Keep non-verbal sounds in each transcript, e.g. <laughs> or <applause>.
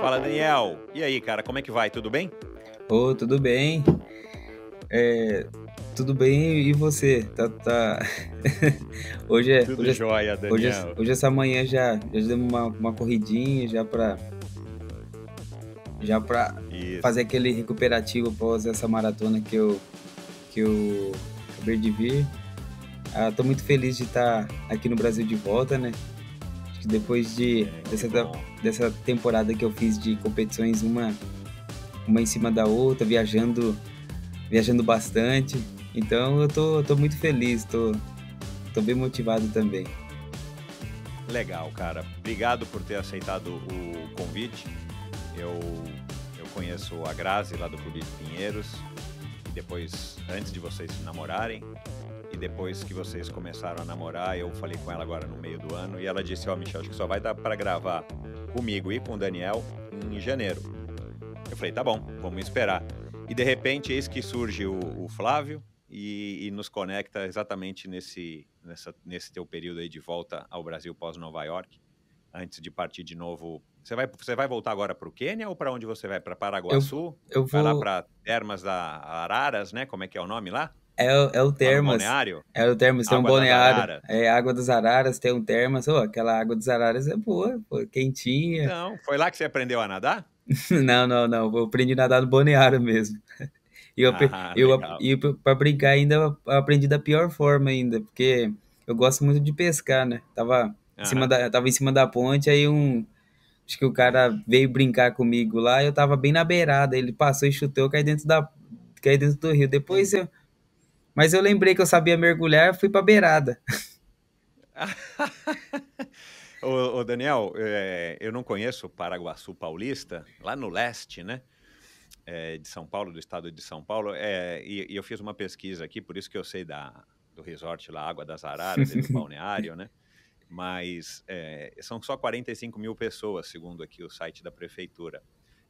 Fala, Daniel. E aí, cara, como é que vai? Tudo bem? Ô, oh, tudo bem. É, tudo bem e você? Tá, tá... <laughs> hoje é. Tudo hoje, é, jóia, é, Daniel. Hoje, hoje essa manhã já, já demos uma, uma corridinha já pra. Já pra Isso. fazer aquele recuperativo após essa maratona que eu, que eu acabei de vir. Ah, tô muito feliz de estar aqui no Brasil de volta, né? que depois de, é, dessa, dessa temporada que eu fiz de competições, uma, uma em cima da outra, viajando, viajando bastante. Então eu tô, eu tô muito feliz, tô, tô bem motivado também. Legal, cara. Obrigado por ter aceitado o convite. Eu, eu conheço a Grazi lá do Clube de Pinheiros. E depois, antes de vocês se namorarem, depois que vocês começaram a namorar, eu falei com ela agora no meio do ano e ela disse: Ó, oh, Michel, acho que só vai dar para gravar comigo e com o Daniel em janeiro. Eu falei: tá bom, vamos esperar. E de repente, eis que surge o, o Flávio e, e, nos conecta exatamente nesse, nessa, nesse teu período aí de volta ao Brasil pós-Nova York, antes de partir de novo você vai, você vai voltar agora para o Quênia ou para onde você vai? Para Paraguaçu? Eu, eu vou... Vai lá para Termas da Araras, né? Como é que é o nome lá? É, é o termas. É o termas, tem água um balneário. É assim, água dos é, araras, tem um termas. Assim, oh, aquela água dos araras é boa, pô, quentinha. Não, foi lá que você aprendeu a nadar? <laughs> não, não, não. Eu aprendi a nadar no balneário mesmo. <laughs> E eu, ah, eu, e para brincar ainda aprendi da pior forma ainda, porque eu gosto muito de pescar, né? Tava em cima da, tava em cima da ponte, aí um acho que o cara veio brincar comigo lá, eu tava bem na beirada, ele passou e chutou, eu caí dentro da caí dentro do rio. Depois hum. eu mas eu lembrei que eu sabia mergulhar e fui pra beirada. <laughs> ô, ô, Daniel, é, eu não conheço Paraguaçu Paulista, lá no leste, né? É, de São Paulo, do estado de São Paulo, é, e, e, eu fiz uma pesquisa aqui, por isso que eu sei da, do resort lá, Água das Araras, do <laughs> balneário, né? Mas são só 45 mil pessoas, segundo aqui o site da prefeitura.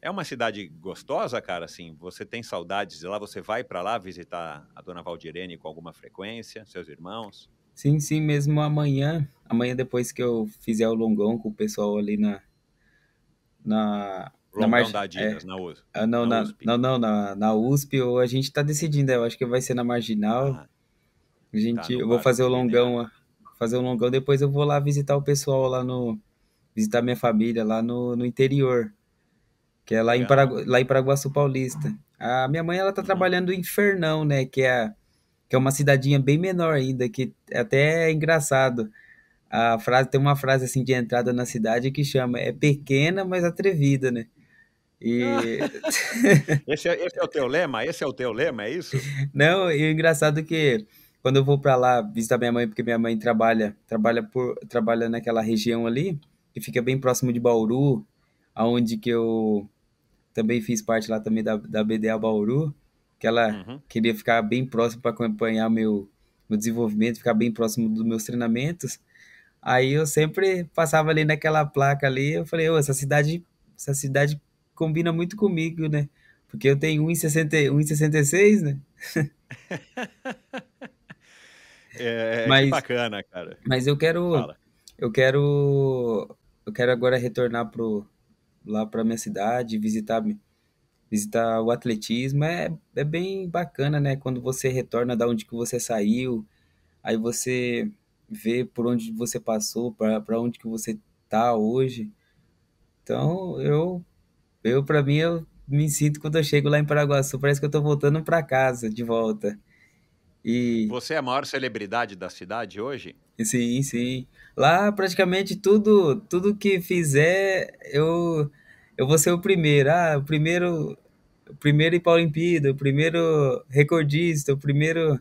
É uma cidade gostosa, cara, assim, você tem saudades de lá, você vai para lá visitar a dona Valdirene com alguma frequência, seus irmãos? Sim, sim, mesmo amanhã, amanhã depois que eu fizer o longão com o pessoal ali na na longão na marcha, da Adidas, é, na USP. Ah, não, na, na USP. não, não, na, na USP, ou a gente tá decidindo, eu acho que vai ser na Marginal. Ah, a gente, tá eu vou fazer o é longão, fazer o longão, depois eu vou lá visitar o pessoal lá no visitar minha família lá no, no interior que é lá em, Paragu... lá em Paraguaçu Paulista. A minha mãe, ela tá uhum. trabalhando em Fernão, né, que é, que é uma cidadinha bem menor ainda, que até é engraçado. A frase, tem uma frase, assim, de entrada na cidade que chama, é pequena, mas atrevida, né? E... <laughs> esse, é, esse, é, o teu lema? Esse é o teu lema, é isso? <laughs> Não, e o engraçado é que quando eu vou para lá visitar minha mãe, porque minha mãe trabalha, trabalha por, trabalha naquela região ali, que fica bem próximo de Bauru, aonde que eu também fiz parte lá também da, da BDA Bauru, que ela uhum. queria ficar bem próximo para acompanhar meu, meu desenvolvimento, ficar bem próximo dos meus treinamentos. Aí eu sempre passava ali naquela placa ali, eu falei, essa cidade, essa cidade combina muito comigo, né? Porque eu tenho 1,66, né? <laughs> é, mas, que bacana, cara. Mas eu quero Fala. eu quero eu quero agora retornar pro lá para minha cidade, visitar visitar o atletismo. É, é bem bacana, né? Quando você retorna da onde que você saiu, aí você vê por onde você passou, para onde que você tá hoje. Então, eu eu para mim eu me sinto quando eu chego lá em Paraguaçu, parece que eu tô voltando para casa de volta. E Você é a maior celebridade da cidade hoje? Sim, sim. Lá praticamente tudo, tudo que fizer, eu eu vou ser o primeiro. Ah, o primeiro, o primeiro ir para o primeiro recordista, o primeiro.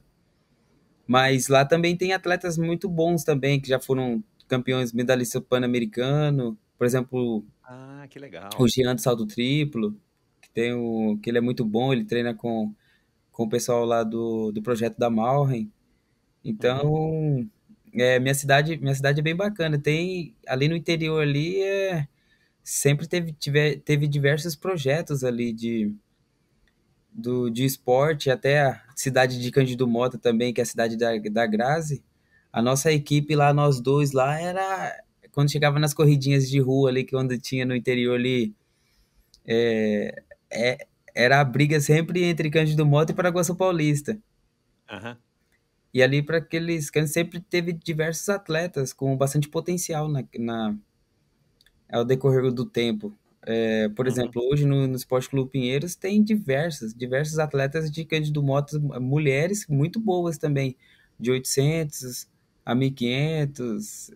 Mas lá também tem atletas muito bons também que já foram campeões medalhista pan-americano, por exemplo, Ah, que legal. o Jean do salto triplo, que tem o que ele é muito bom, ele treina com com o pessoal lá do, do projeto da Malren. Uhum. Então, é, minha cidade minha cidade é bem bacana. Tem ali no interior ali é, sempre teve, tive, teve diversos projetos ali de do, de esporte, até a cidade de Cândido Mota também, que é a cidade da, da Grazi. A nossa equipe lá, nós dois lá, era quando chegava nas corridinhas de rua ali, que quando tinha no interior ali, é, é, era a briga sempre entre Cândido Mota e Paraguaçu Paulista. Aham. Uhum. E ali para aqueles que sempre teve diversos atletas com bastante potencial na, na ao decorrer do tempo. É, por uhum. exemplo, hoje no, no Esporte Clube Pinheiros tem diversas, diversos atletas de Cândido Motos, mulheres muito boas também, de 800 a 1500.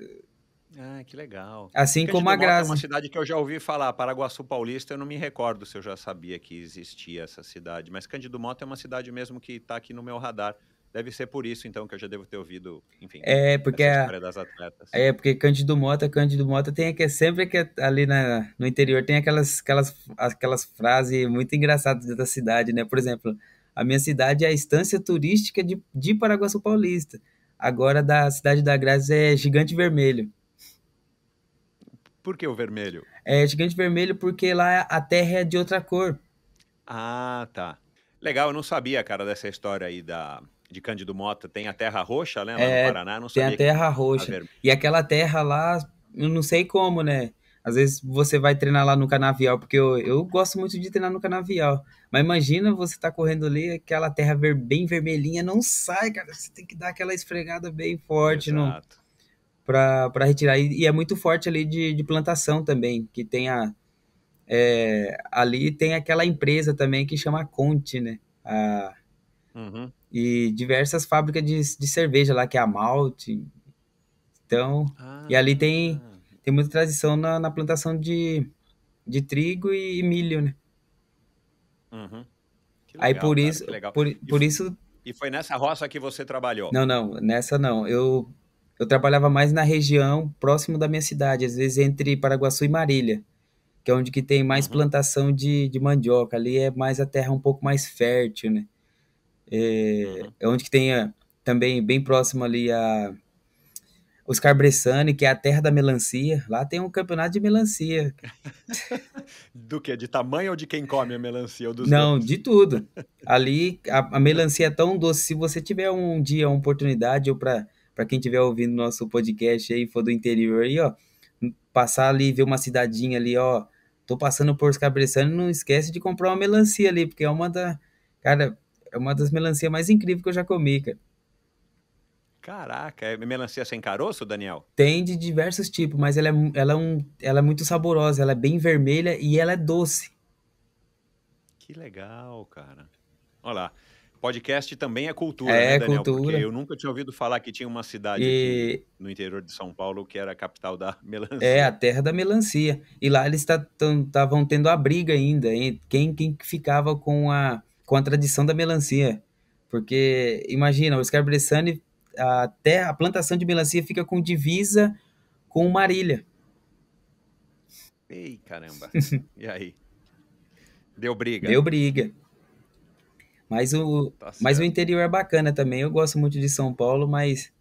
Ah, que legal. Assim Cândido como a Graça. É uma cidade que eu já ouvi falar, Paraguaçu Paulista, eu não me recordo se eu já sabia que existia essa cidade, mas Cândido Mota é uma cidade mesmo que está aqui no meu radar Deve ser por isso, então, que eu já devo ter ouvido, enfim, é porque a, das atletas. É, porque Cândido Mota, Cândido Mota tem que sempre que é ali na, no interior tem aquelas, aquelas, aquelas frases muito engraçadas da cidade, né? Por exemplo, a minha cidade é a estância turística de, de Paraguaçu Paulista. Agora da cidade da Graça é Gigante Vermelho. Por que o vermelho? É Gigante Vermelho porque lá a terra é de outra cor. Ah, tá. Legal, eu não sabia, cara, dessa história aí da, de Cândido Mota tem a terra roxa, né? Lá é, no Paraná, não sei. Tem a terra que... roxa. A e aquela terra lá, eu não sei como, né? Às vezes você vai treinar lá no canavial, porque eu, eu gosto muito de treinar no canavial. Mas imagina você tá correndo ali, aquela terra ver, bem vermelhinha, não sai, cara. Você tem que dar aquela esfregada bem forte Exato. no para retirar. E, e, é muito forte ali de, de plantação também, que tem a. É, ali tem aquela empresa também que chama Conte, né? A, uhum e diversas fábricas de, de cerveja lá, que é a Malte. Então, ah, e ali ah. tem, tem muita tradição na, na plantação de, de trigo e, e milho, né? Uhum. Legal, Aí por cara, isso, por, e por foi, isso... E foi nessa roça que você trabalhou? Não, não, nessa não. Eu, eu trabalhava mais na região próximo da minha cidade, às vezes entre Paraguaçu e Marília que é onde que tem mais uhum. plantação de, de mandioca. Ali é mais a terra um pouco mais fértil, né? É, uhum. É onde que tem a, também bem próximo ali a Oscar Bressani, que é a terra da melancia. Lá tem um campeonato de melancia. <laughs> Do que? De tamanho ou de quem come a melancia? Não, dois? de tudo. Ali a, a, melancia é tão doce. Se você tiver um dia uma oportunidade, ou para quem estiver ouvindo nosso podcast aí, for do interior aí, ó, passar ali, ver uma cidadinha ali, ó. Tô passando por Oscar Bressani, não esquece de comprar uma melancia ali, porque é uma da. Cara, é uma das melancias mais incríveis que eu já comi, cara. Caraca, é melancia sem caroço, Daniel? Tem de diversos tipos, mas ela é, ela, é um, ela é muito saborosa, ela é bem vermelha e ela é doce. Que legal, cara. Olha lá. Podcast também é cultura, é, né, Daniel? Cultura. Porque eu nunca tinha ouvido falar que tinha uma cidade e... no interior de São Paulo que era a capital da <laughs> melancia. É, a terra da melancia. E lá eles estavam tá, tendo a briga ainda, hein? quem, quem ficava com a, com a tradição da melancia. Porque, imagina, o Scarbressane, até a plantação de melancia fica com divisa com Marília. Ei, caramba. <laughs> e aí? Deu briga. Deu briga. Mas o, tá mas o interior é bacana também. Eu gosto muito de São Paulo, mas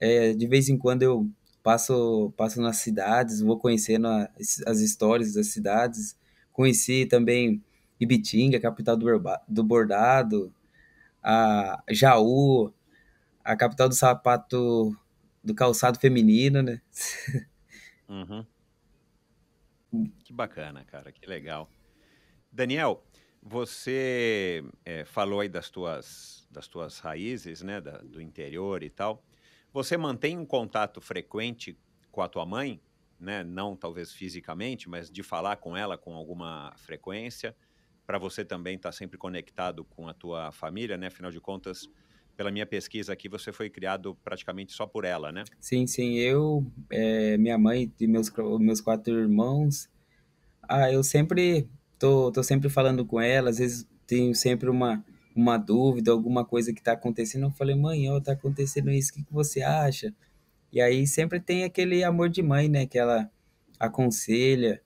é, de vez em quando eu passo, passo nas cidades, vou conhecendo a, as histórias das cidades. Conheci também Ibitinga, capital do, bordado, a Jaú, a capital do sapato, do calçado feminino, né? <laughs> Uhum. Que bacana, cara, que legal. Daniel, você é, falou aí das tuas, das tuas raízes, né, da, do interior e tal. Você mantém um contato frequente com a tua mãe, né? Não talvez fisicamente, mas de falar com ela com alguma frequência para você também estar tá sempre conectado com a tua família, né? Afinal de contas, pela minha pesquisa aqui, você foi criado praticamente só por ela, né? Sim, sim. Eu, é, minha mãe e meus, meus quatro irmãos, ah, eu sempre tô, tô sempre falando com ela, às vezes tenho sempre uma, uma dúvida, alguma coisa que está acontecendo. Eu falei, mãe, ó, tá acontecendo isso, o que, que você acha? E aí sempre tem aquele amor de mãe, né? Que ela aconselha,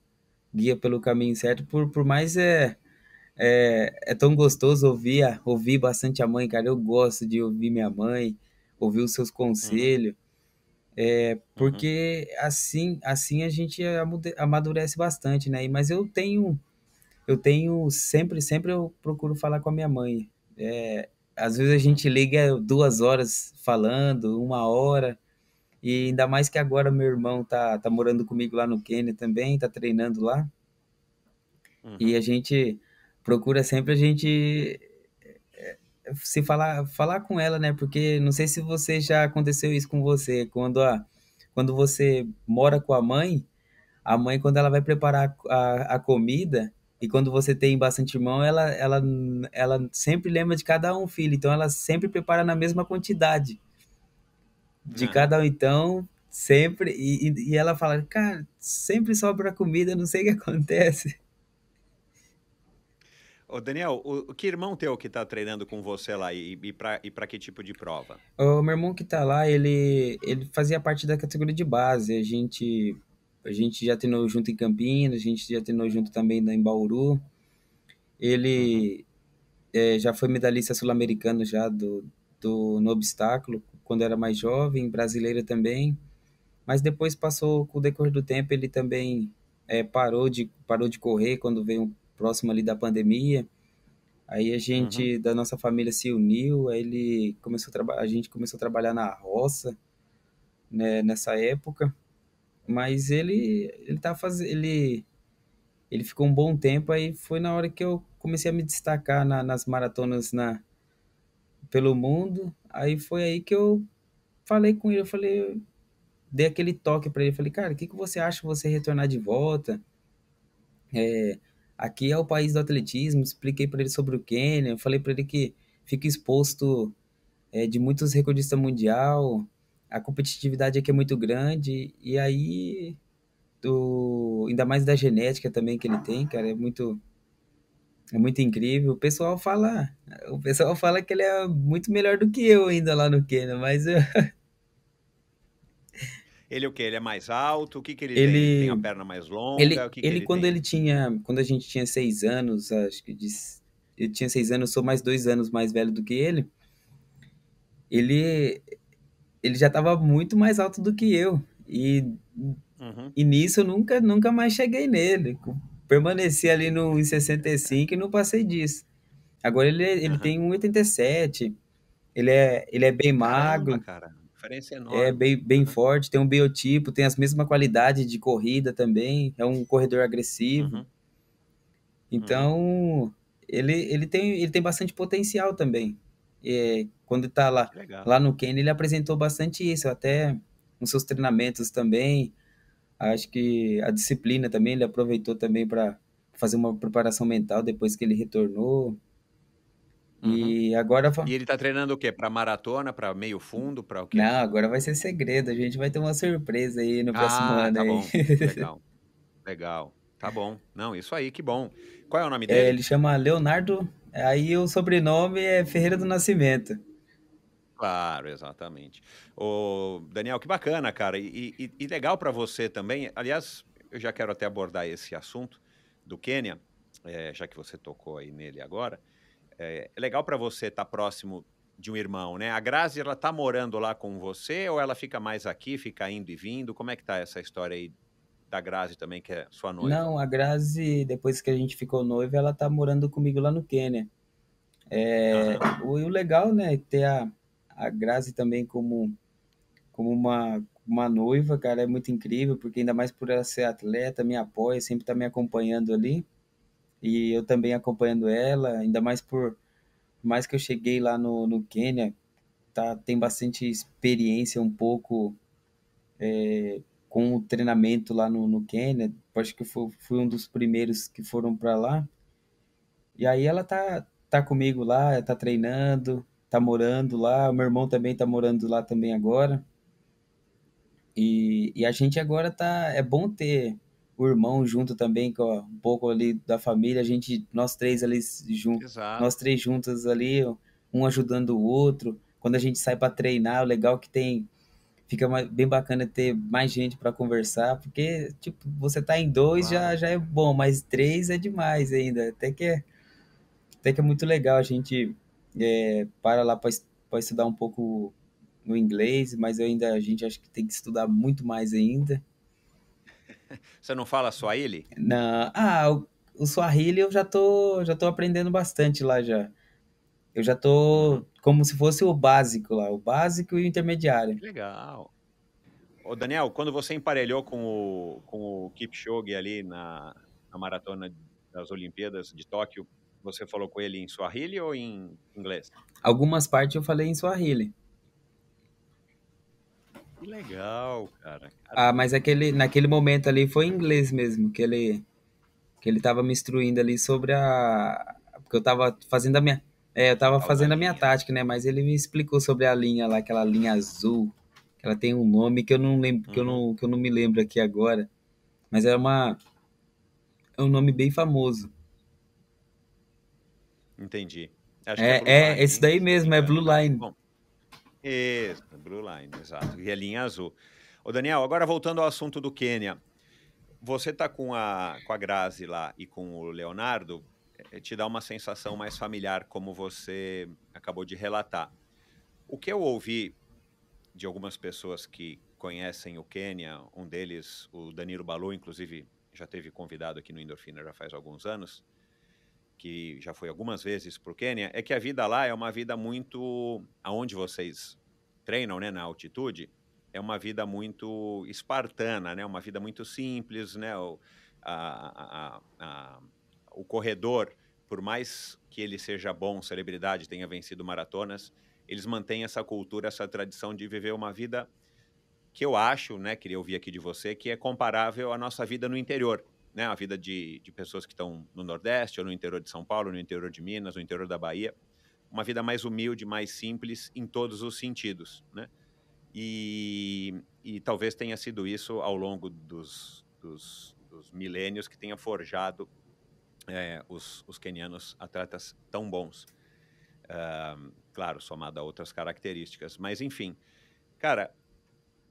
guia pelo caminho certo, por, por mais é, é, é, tão gostoso ouvir, ouvir bastante a mãe, cara. Eu gosto de ouvir minha mãe, ouvir os seus conselhos. É, uhum. É, porque uhum. assim assim a gente amadurece bastante, né? Mas eu tenho, eu tenho sempre, sempre eu procuro falar com a minha mãe. É, às vezes a gente liga duas horas falando, uma hora. E ainda mais que agora meu irmão tá, tá morando comigo lá no Quênia também, tá treinando lá. Uhum. E a gente procura sempre a gente eh, se falar, falar com ela, né? Porque não sei se você já aconteceu isso com você, quando a quando você mora com a mãe, a mãe quando ela vai preparar a, a comida e quando você tem bastante irmão, ela, ela, ela sempre lembra de cada um filho, então ela sempre prepara na mesma quantidade de ah. cada um, então sempre e, e ela fala, cara, sempre sobra comida, não sei o que acontece. Ô Daniel, o, que irmão teu que está treinando com você lá e, e para e que tipo de prova? O meu irmão que está lá, ele, ele fazia parte da categoria de base. A gente, a gente já treinou junto em Campinas, a gente já treinou junto também em Bauru. Ele é, já foi medalhista sul-americano já do, do, no obstáculo, quando era mais jovem, brasileiro também. Mas depois passou, com o decorrer do tempo, ele também é, parou, de, parou de correr quando veio próximo ali da pandemia. Aí a gente uhum. da nossa família se uniu, aí ele começou a, a gente começou a trabalhar na roça né, nessa época. Mas ele ele tá faz... ele ele ficou um bom tempo aí foi na hora que eu comecei a me destacar na, nas maratonas na pelo mundo. Aí foi aí que eu falei com ele, eu falei dei aquele toque para ele, falei, cara, o que que você acha você retornar de volta? É, aqui é o país do atletismo, expliquei para ele sobre o Quênia, falei para ele que fica exposto é, de muitos recordistas mundial, a competitividade aqui é muito grande, e aí, do, ainda mais da genética também que ele tem, cara, é muito... É muito incrível. O pessoal fala, o pessoal fala que ele é muito melhor do que eu ainda lá no Quênia, mas eu, <laughs> Ele é o que? Ele é mais alto? O que, que ele, ele... Tem? tem? a perna mais longa? Ele, que que ele quando tem? ele tinha. Quando a gente tinha seis anos, acho que disse, eu tinha seis anos, eu sou mais dois anos mais velho do que ele. Ele, ele já estava muito mais alto do que eu. E, uhum. e nisso eu nunca, nunca mais cheguei nele. Permaneci ali no, em 65 e não passei disso. Agora ele, ele uhum. tem 1,87. Ele é, ele é bem Caramba, magro. Cara diferença é enorme. É bem, bem forte, tem um biotipo, tem as mesma qualidade de corrida também, é um corredor agressivo. Uhum. Então, uhum. Ele, ele, tem, ele tem bastante potencial também. É, quando está lá, lá no Quênia, ele apresentou bastante isso, até nos seus treinamentos também. Acho que a disciplina também, ele aproveitou também para fazer uma preparação mental depois que ele retornou. Uhum. E agora. E ele tá treinando o quê? Pra maratona, pra meio fundo, pra o quê? Não, agora vai ser segredo. A gente vai ter uma surpresa aí no ah, próximo ah, ano. Tá aí. bom. <laughs> Legal. Legal. Tá bom. Não, isso aí, que bom. Qual é o nome é, dele? É, ele chama Leonardo. Aí o sobrenome é Ferreira do Nascimento. Claro, exatamente. Ô, Daniel, que bacana, cara. E, e, e legal para você também. Aliás, eu já quero até abordar esse assunto do Quênia, é, já que você tocou aí nele agora. É, é legal para você estar tá próximo de um irmão, né? A Grazi, ela tá morando lá com você ou ela fica mais aqui, fica indo e vindo? Como é que tá essa história aí da Grazi também, que é sua noiva? Não, a Grazi, depois que a gente ficou noiva, ela tá morando comigo lá no Quênia. É, o, o, legal, né, ter a, a Grazi também como, como uma, uma noiva, cara, é muito incrível, porque ainda mais por ela ser atleta, me apoia, sempre tá me acompanhando ali. E eu também acompanhando ela, ainda mais por mais que eu cheguei lá no, no Quênia, tá, tem bastante experiência um pouco é, com o treinamento lá no, no Quênia. Acho que fui, fui um dos primeiros que foram para lá. E aí ela tá, tá comigo lá, tá treinando, tá morando lá. O meu irmão também tá morando lá também agora. E, e a gente agora tá. É bom ter o irmão junto também, com um pouco ali da família, a gente, nós três ali juntos, nós três juntas ali, um ajudando o outro. Quando a gente sai para treinar, o legal é que tem fica bem bacana ter mais gente para conversar, porque tipo, você tá em dois já, já é bom, mas três é demais ainda. Até que é, até que é muito legal a gente é, para lá para estudar um pouco no inglês, mas ainda a gente acho que tem que estudar muito mais ainda. <laughs> Você não fala Swahili? Não. Ah, o, o Swahili eu já tô, já tô aprendendo bastante lá já. Eu já tô como se fosse o básico lá, o básico e o intermediário. Legal. Ô Daniel, quando você emparelhou com o, com o Kipchoge ali na, na maratona das Olimpíadas de Tóquio, você falou com ele em Swahili ou em inglês? Algumas partes eu falei em Swahili. Que legal, cara. Ah, mas aquele, naquele momento ali foi em inglês mesmo, que ele, que ele tava me instruindo ali sobre a. Porque eu tava fazendo a minha. É, eu tava fazendo a minha tática, né? Mas ele me explicou sobre a linha lá, aquela linha azul. Que ela tem um nome que eu não lembro, que, eu não, uhum. que eu não me lembro aqui agora. Mas é uma. É um nome bem famoso. Entendi. Acho é, é, é esse daí mesmo, é Blue Line. Bom, isso, Blue Line, exato. E a linha azul. Ô, Daniel, agora voltando ao assunto do Quênia. Você tá com a, com a Grazi lá e com o Leonardo, eh, te dá uma sensação mais familiar, como você acabou de relatar. O que eu ouvi de algumas pessoas que conhecem o Quênia, um deles, o Danilo Balu, inclusive, já teve convidado aqui no Endorfina já faz alguns anos, que já foi algumas vezes para o Quênia, é que a vida lá é uma vida muito. aonde vocês treinam, né, na altitude, é uma vida muito espartana, né, uma vida muito simples, né, o, a, a, a, o corredor, por mais que ele seja bom, celebridade, tenha vencido maratonas, eles mantêm essa cultura, essa tradição de viver uma vida que eu acho, né, queria ouvir aqui de você, que é comparável à nossa vida no interior né, a vida de, de pessoas que estão no Nordeste, ou no interior de São Paulo, no interior de Minas, no interior da Bahia. Uma vida mais humilde, mais simples em todos os sentidos, né? E, e talvez tenha sido isso ao longo dos, dos, dos milênios que tenha forjado é, os, os quenianos atletas tão bons. Uh, claro, somado a outras características. Mas, enfim, cara,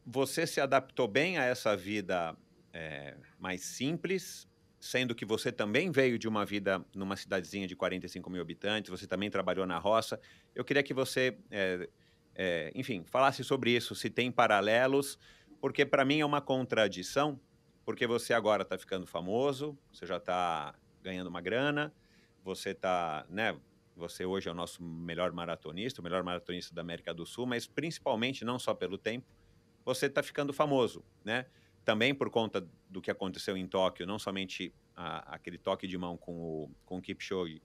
você se adaptou bem a essa vida é, mais simples, sendo que você também veio de uma vida numa cidadezinha de 45 mil habitantes, você também trabalhou na roça. Eu queria que você, é, é, enfim, falasse sobre isso, se tem paralelos, porque para mim é uma contradição, porque você agora está ficando famoso, você já está ganhando uma grana, você está, né? Você hoje é o nosso melhor maratonista, o melhor maratonista da América do Sul, mas principalmente não só pelo tempo, você está ficando famoso, né? também por conta do que aconteceu em Tóquio, não somente a, aquele toque de mão com o, com o Kipchoge,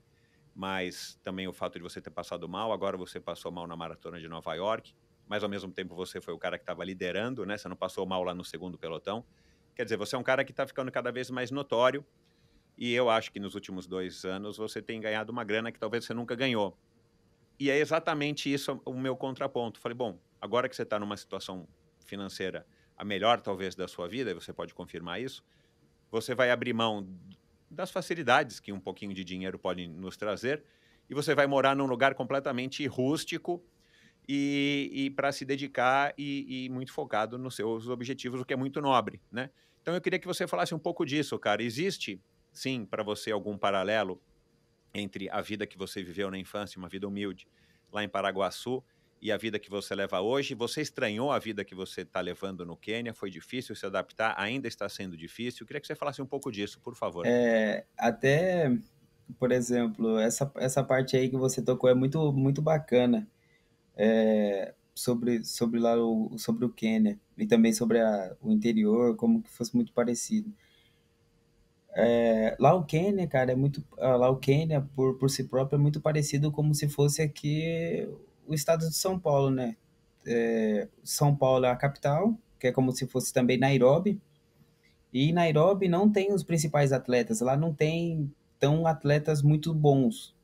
mas também o fato de você ter passado mal, agora você passou mal na maratona de Nova York, mas ao mesmo tempo você foi o cara que estava liderando, né? Você não passou mal lá no segundo pelotão. Quer dizer, você é um cara que está ficando cada vez mais notório e eu acho que nos últimos dois anos você tem ganhado uma grana que talvez você nunca ganhou. E é exatamente isso o meu contraponto. Falei, bom, agora que você está numa situação financeira a melhor talvez da sua vida, você pode confirmar isso, você vai abrir mão das facilidades que um pouquinho de dinheiro pode nos trazer e você vai morar num lugar completamente rústico e, e para se dedicar e, e, muito focado nos seus objetivos, o que é muito nobre, né? Então eu queria que você falasse um pouco disso, cara. Existe, sim, para você algum paralelo entre a vida que você viveu na infância, uma vida humilde lá em Paraguaçu, e a vida que você leva hoje. Você estranhou a vida que você está levando no Quênia? Foi difícil se adaptar? Ainda está sendo difícil? Eu queria que você falasse um pouco disso, por favor. É, até, por exemplo, essa, essa parte aí que você tocou é muito, muito bacana é, sobre, sobre, lá o, sobre o Quênia e também sobre a, o interior, como que fosse muito parecido. É, lá o Quênia, cara, é muito. Ah, lá o Quênia, por, por si próprio, é muito parecido como se fosse aqui o estado de São Paulo, né? É, São Paulo é a capital, que é como se fosse também Nairobi. E Nairobi não tem os principais atletas, lá não tem tão atletas muito bons,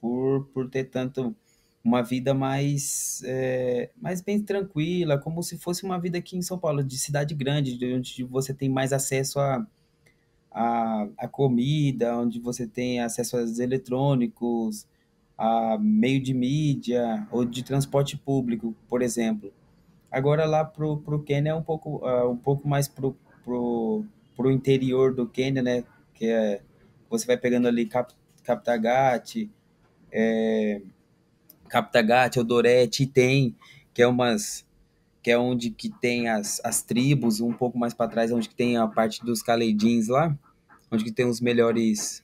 por, por ter tanto uma vida mais, é, mais bem tranquila, como se fosse uma vida aqui em São Paulo, de cidade grande, onde você tem mais acesso a, a, a comida, onde você tem acesso aos eletrônicos, a meio de mídia ou de transporte público, por exemplo. Agora lá pro, pro Quênia é um pouco, uh, um pouco mais pro, pro, pro interior do Quênia, né? Que é, você vai pegando ali Cap, Captagate, é, Captagate, Odorete, tem que é umas que é onde que tem as, as tribos, um pouco mais para trás, é onde que tem a parte dos Caledins lá, onde que tem os melhores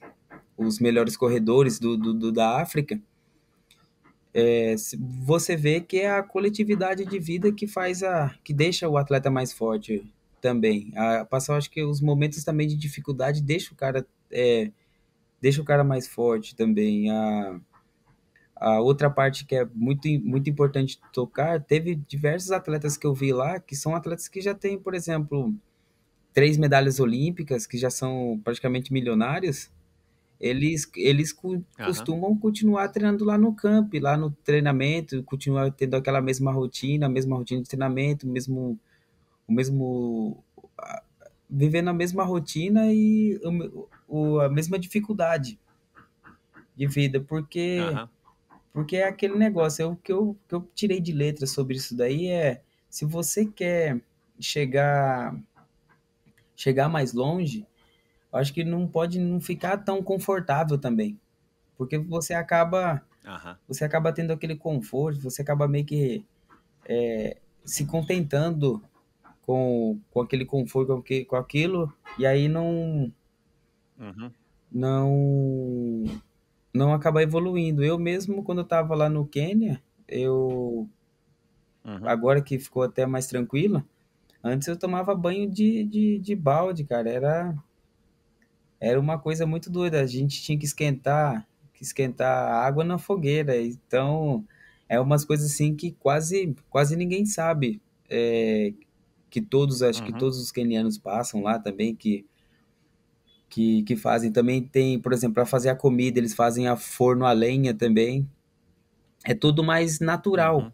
os melhores corredores do, do, do da África, é, você vê que é a coletividade de vida que faz a que deixa o atleta mais forte também. A passar, acho que os momentos também de dificuldade deixa o cara é, deixa o cara mais forte também. A, a outra parte que é muito, muito importante tocar, teve diversos atletas que eu vi lá, que são atletas que já têm, por exemplo, três medalhas olímpicas, que já são praticamente milionários, eles, eles uhum. costumam continuar treinando lá no camp, lá no treinamento, continuar tendo aquela mesma rotina, a mesma rotina de treinamento, mesmo, o mesmo. vivendo a mesma rotina e o, o, a mesma dificuldade de vida, porque. Uhum. Porque é aquele negócio, é o que eu, que eu tirei de letra sobre isso daí é se você quer chegar chegar mais longe, acho que não pode não ficar tão confortável também. Porque você acaba. Uhum. Você acaba tendo aquele conforto, você acaba meio que é, se contentando com, com aquele conforto, com, que, com aquilo, e aí não. Uhum. Não. Não acaba evoluindo. Eu mesmo, quando eu tava lá no Quênia, eu. Uhum. Agora que ficou até mais tranquilo, antes eu tomava banho de, de, de balde, cara. Era era uma coisa muito doida. A gente tinha que esquentar, que esquentar a água na fogueira. Então, é umas coisas assim que quase, quase ninguém sabe. É, que todos, acho uhum. que todos os quenianos passam lá também, que, que, que fazem. Também tem, por exemplo, para fazer a comida, eles fazem a forno a lenha também. É tudo mais natural. Uhum.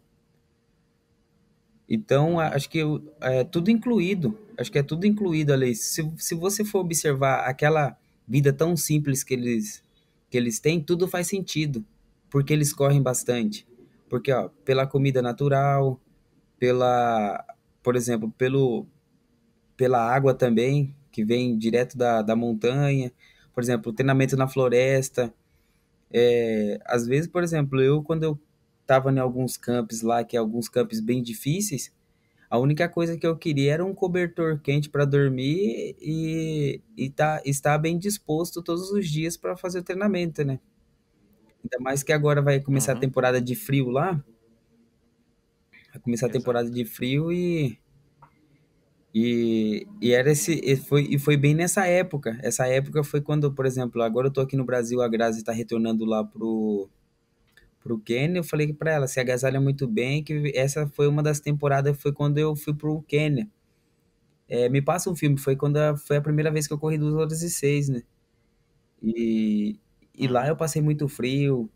Então, acho que é tudo incluído. Acho que é tudo incluído ali. Se, se você for observar aquela vida tão simples que eles, que eles têm, tudo faz sentido. Porque eles correm bastante. Porque, ó, pela comida natural, pela, por exemplo, pelo, pela água também, que vem direto da, da montanha. Por exemplo, treinamento na floresta. É, às vezes, por exemplo, eu, quando eu estava em alguns campos lá, que é alguns campos bem difíceis, a única coisa que eu queria era um cobertor quente para dormir e, e tá, estar bem disposto todos os dias para fazer o treinamento, né? Ainda mais que agora vai começar uhum. a temporada de frio lá. Vai começar Exato. a temporada de frio e. E, e era esse e foi, e foi bem nessa época. Essa época foi quando, por exemplo, agora eu tô aqui no Brasil, a Grazi tá retornando lá pro, pro Quênia, eu falei para ela, se agasalha muito bem, que essa foi uma das temporadas, foi quando eu fui pro Quênia. É, me passa um filme, foi quando a, foi a primeira vez que eu corri duas horas e seis, né? E, e lá eu passei muito frio,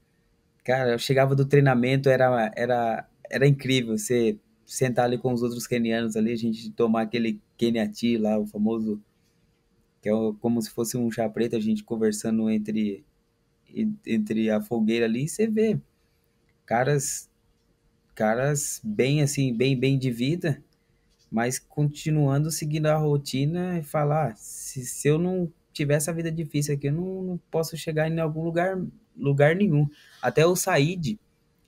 cara, eu chegava do treinamento, era, era, era incrível você sentar ali com os outros quenianos ali, a gente tomar aquele Keniati lá, o famoso, que é como se fosse um chá preto, a gente conversando entre, entre a fogueira ali, e você vê caras caras bem assim, bem bem de vida, mas continuando seguindo a rotina e falar, ah, se, se eu não tiver essa vida difícil aqui, eu não, não posso chegar em algum lugar lugar nenhum. Até o Said,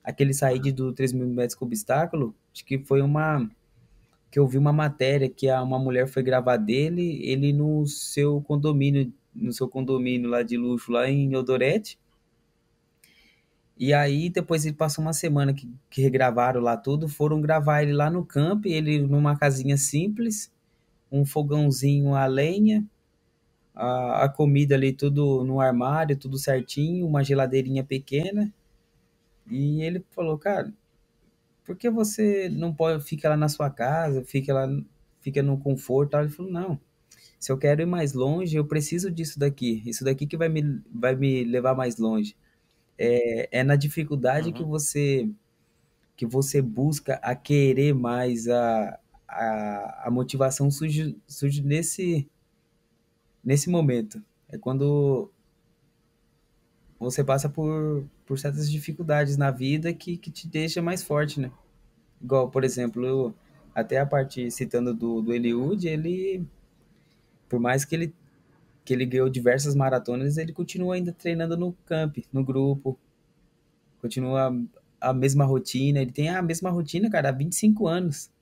aquele Said do 3 mil metros com obstáculo, acho que foi uma que eu vi uma matéria que a, uma mulher foi gravar dele, ele no seu condomínio, no seu condomínio lá de luxo lá em Odorete, e aí, depois ele passou uma semana que, que regravaram lá tudo, foram gravar ele lá no campo, ele numa casinha simples, um fogãozinho a lenha, a, a comida ali tudo no armário, tudo certinho, uma geladeirinha pequena. E ele falou, cara, por que você não pode fica lá na sua casa, fica lá, fica no conforto? Ele falou, não. Se eu quero ir mais longe, eu preciso disso daqui. Isso daqui que vai me, vai me levar mais longe é, é na dificuldade uhum. que você que você busca a querer mais a, a, a motivação surge, surge nesse nesse momento é quando você passa por, por certas dificuldades na vida que, que te deixa mais forte né igual por exemplo eu, até a parte citando do, do Eliud ele por mais que ele que ele ganhou diversas maratonas, ele continua ainda treinando no camp, no grupo, continua a mesma rotina, ele tem a mesma rotina, cara, há 25 anos.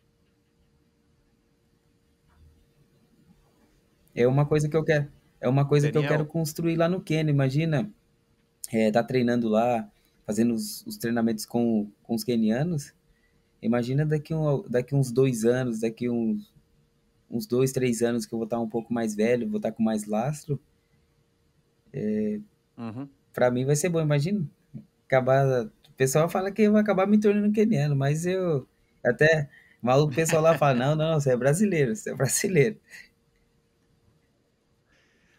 É uma coisa que eu quero, é uma coisa Daniel. que eu quero construir lá no Quênia imagina, é, tá treinando lá, fazendo os, os treinamentos com, com os kenianos, imagina daqui, um, daqui uns dois anos, daqui uns uns dois, três anos que eu vou estar um pouco mais velho, vou estar com mais lastro. É, uhum. Para mim vai ser bom, imagina. Acabar, o pessoal fala que eu vou acabar me tornando queniano, mas eu até Maluco, o pessoal lá fala: não, não, você é brasileiro, você é brasileiro.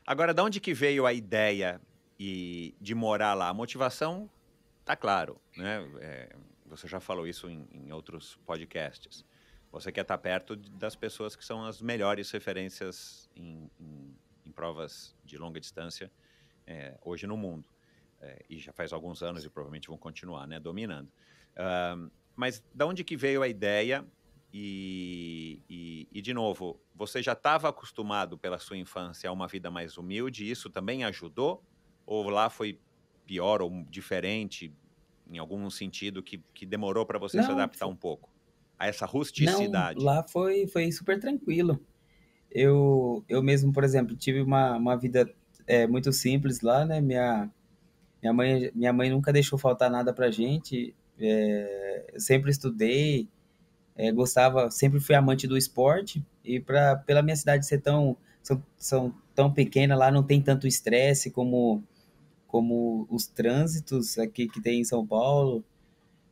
Agora, de onde que veio a ideia e de morar lá? A motivação tá claro, né? É, você já falou isso em, em outros podcasts. Você quer estar perto das pessoas que são as melhores referências em, em, em provas de longa distância é, hoje no mundo. É, e já faz alguns anos e provavelmente vão continuar né, dominando. Uh, mas da onde que veio a ideia? E, e, e de novo, você já estava acostumado pela sua infância a uma vida mais humilde, e isso também ajudou? Ou lá foi pior ou diferente, em algum sentido, que, que demorou para você Não, se adaptar um pouco? a essa rusticidade? Não, lá foi, foi super tranquilo. Eu, eu mesmo, por exemplo, tive uma, uma vida é, muito simples lá, né? Minha, minha, mãe, minha mãe nunca deixou faltar nada pra gente. É, sempre estudei, é, gostava, sempre fui amante do esporte. E pra, pela minha cidade ser tão, são, são tão pequena, lá não tem tanto estresse como, como os trânsitos aqui que tem em São Paulo.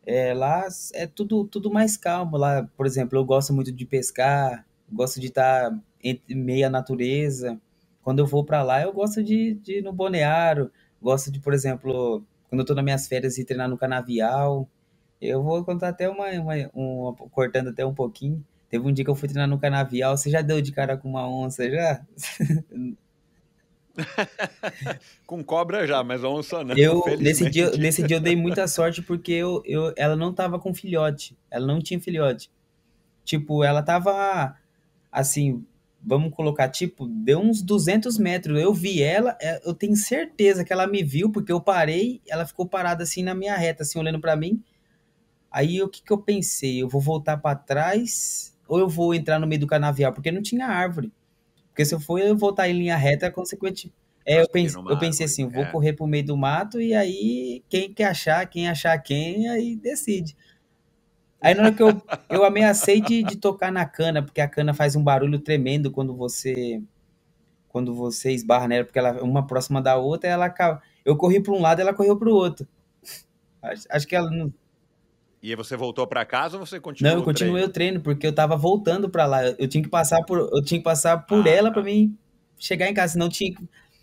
É, lá é tudo, tudo mais calmo. Lá, por exemplo, eu gosto muito de pescar, gosto de estar em meia natureza. Quando eu vou para lá, eu gosto de, de ir no Boneário, gosto de, por exemplo, quando eu tô nas minhas férias e treinar no canavial. Eu vou contar até uma, uma, uma, cortando até um pouquinho. Teve um dia que eu fui treinar no canavial. Você já deu de cara com uma onça já? <laughs> <laughs> Com cobra já, mas onça não. Eu, nesse, dia, nesse dia eu dei muita sorte porque eu, eu, ela não tava com filhote. Ela não tinha filhote. Tipo, ela tava assim, vamos colocar, tipo, deu uns 200 metros. Eu vi ela, é, eu tenho certeza que ela me viu porque eu parei, ela ficou parada assim na minha reta, assim, olhando para mim. Aí o que, que eu pensei? Eu vou voltar para trás ou eu vou entrar no meio do canavial? Porque não tinha árvore. Porque se eu for eu voltar em linha reta, é consequente. É, eu, pense, eu pensei assim, eu vou é. correr pro meio do mato e aí quem quer achar, quem achar quem, aí decide. Aí na hora que eu, <laughs> eu ameacei de, de tocar na cana, porque a cana faz um barulho tremendo quando você quando você esbarra nela, porque ela uma próxima da outra, ela eu corri para um lado, ela correu para o outro. Acho, acho que ela não e aí você voltou para casa ou você continuou? Não, eu continuei o treino, porque eu tava voltando para lá. Eu tinha que passar por, eu tinha que passar por ah, ela tá. para mim chegar em casa, senão tinha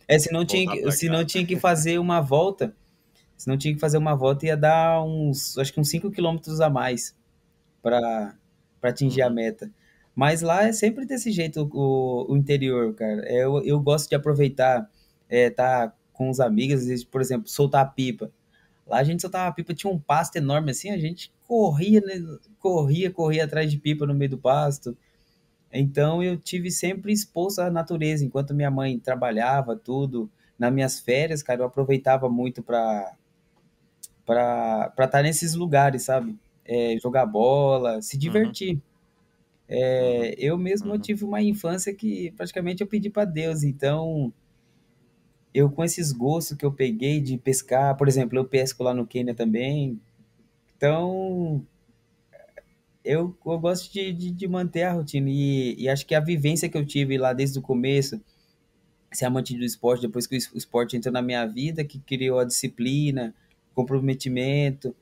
é, tinha se não tinha que fazer uma volta. Se não tinha que fazer uma volta ia dar uns, acho que uns 5 quilômetros a mais para para atingir a uhum. meta. Mas lá é sempre desse jeito o, o interior, cara. É, eu, eu gosto de aproveitar, é, tá com os amigos, por exemplo, soltar a pipa. Lá a gente soltava pipa, tinha um pasto enorme assim, a gente corria, né? corria, corria atrás de pipa no meio do pasto. Então eu tive sempre exposto à natureza, enquanto minha mãe trabalhava tudo, nas minhas férias, cara, eu aproveitava muito para para estar tá nesses lugares, sabe? É, jogar bola, se uhum. divertir. É, uhum. É, eu mesmo uhum. eu tive uma infância que praticamente eu pedi para Deus, então eu com esses gostos que eu peguei de pescar, por exemplo, eu pesco lá no Quênia também, então eu, eu gosto de, de, de manter a rotina e, e, acho que a vivência que eu tive lá desde o começo, ser amante do esporte, depois que o esporte entrou na minha vida, que criou a disciplina, comprometimento,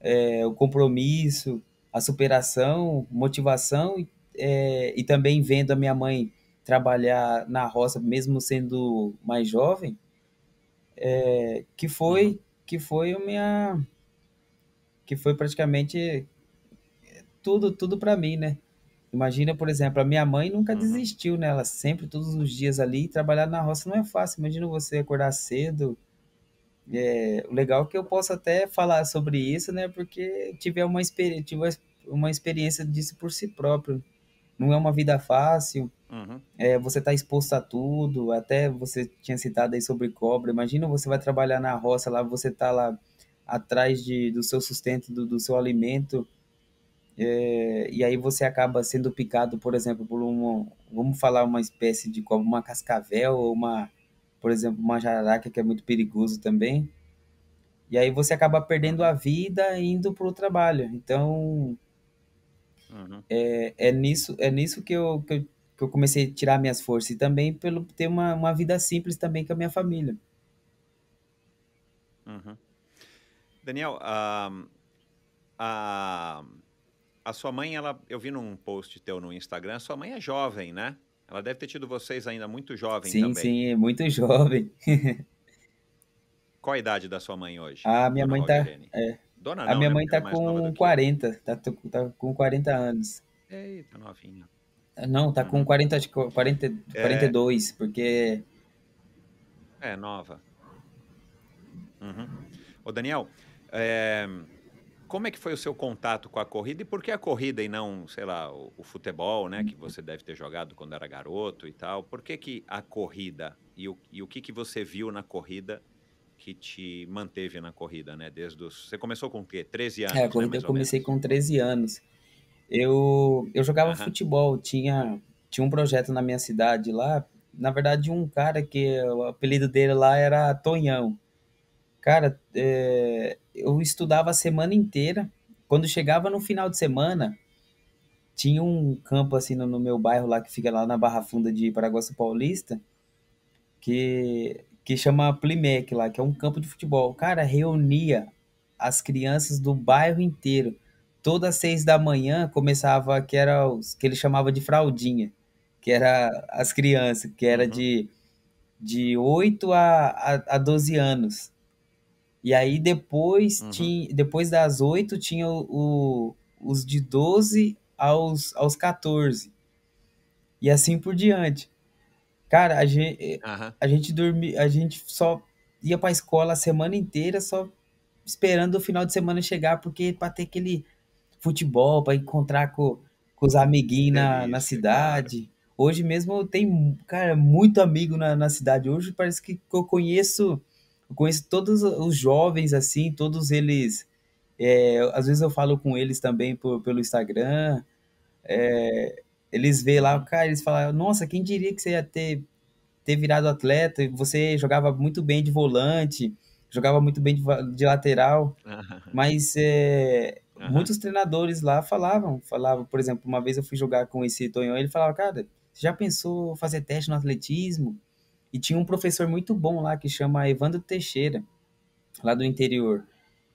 é, o compromisso, a superação, motivação é, e também vendo a minha mãe trabalhar na roça, mesmo sendo mais jovem, é, que foi uhum. que foi a minha que foi praticamente tudo tudo para mim, né? Imagina, por exemplo, a minha mãe nunca uhum. desistiu, né? Ela sempre, todos os dias ali, trabalhar na roça não é fácil. Imagina você acordar cedo. É, o legal é que eu posso até falar sobre isso, né? Porque tive uma, tive uma experiência disso por si próprio. Não é uma vida fácil, Uhum. É, você está exposto a tudo, até você tinha citado aí sobre cobra. Imagina você vai trabalhar na roça lá, você está lá atrás de, do seu sustento, do, do seu alimento, é, e aí você acaba sendo picado, por exemplo, por uma, vamos falar uma espécie de cobra, uma cascavel ou uma, por exemplo, uma jararaca que é muito perigoso também. E aí você acaba perdendo a vida indo para o trabalho. Então, uhum. é, é, nisso, é nisso que eu, que eu que eu comecei a tirar minhas forças e também pelo ter uma, uma vida simples também com a minha família. Uhum. Daniel, a, a, a sua mãe, ela, eu vi num post teu no Instagram, sua mãe é jovem, né? Ela deve ter tido vocês ainda muito jovem sim, também. Sim, sim, é muito <laughs> jovem. Qual a idade da sua mãe hoje? A minha Dona mãe tá. É. Dona a minha né? mãe tá é com 40, tá, tá, com 40 anos. Eita, novinha. Não, tá com 40, uhum. 40 é... 42, porque. É, nova. Uhum. Ô, Daniel, é... como é que foi o seu contato com a corrida e por que a corrida e não, sei lá, o, o futebol, né, que você deve ter jogado quando era garoto e tal? Por que, que a corrida e o, e o que, que você viu na corrida que te manteve na corrida, né? Desde os... Você começou com o quê? 13 anos? É, a né, corrida né, eu comecei com 13 anos. Eu, eu jogava uhum. futebol, tinha, tinha um projeto na minha cidade lá. Na verdade, um cara que o apelido dele lá era Tonhão. Cara, é, eu estudava a semana inteira. Quando chegava no final de semana, tinha um campo assim no, no meu bairro lá que fica lá na Barra Funda de Paraguaçu Paulista, que, que chama Plimec lá, que é um campo de futebol. Cara, reunia as crianças do bairro inteiro todas seis da manhã começava que era os que ele chamava de fraldinha, que era as crianças, que era uhum. de, de 8 a, a, a 12 anos. E aí depois uhum. tinha depois das 8 tinha o, o, os de 12 aos, aos 14. E assim por diante. Cara, a gente, eh, uhum. a gente dormia, a gente só ia pra escola a semana inteira só esperando o final de semana chegar, porque pra ter aquele futebol, para encontrar com, com os amiguinhos na, na cidade. Cara. Hoje mesmo tem, cara, muito amigo na, na cidade. Hoje parece que eu conheço, eu conheço todos os jovens, assim, todos eles. É, às vezes eu falo com eles também por, pelo Instagram. É, eles vê lá, cara, eles falam, nossa, quem diria que você ia ter, ter virado atleta? Você jogava muito bem de volante, jogava muito bem de, de lateral, <laughs> mas é, Uhum. Muitos treinadores lá falavam, falavam, por exemplo, uma vez eu fui jogar com esse Tonhão, ele falava, cara, você já pensou fazer teste no atletismo? E tinha um professor muito bom lá que chama Evandro Teixeira, lá do interior.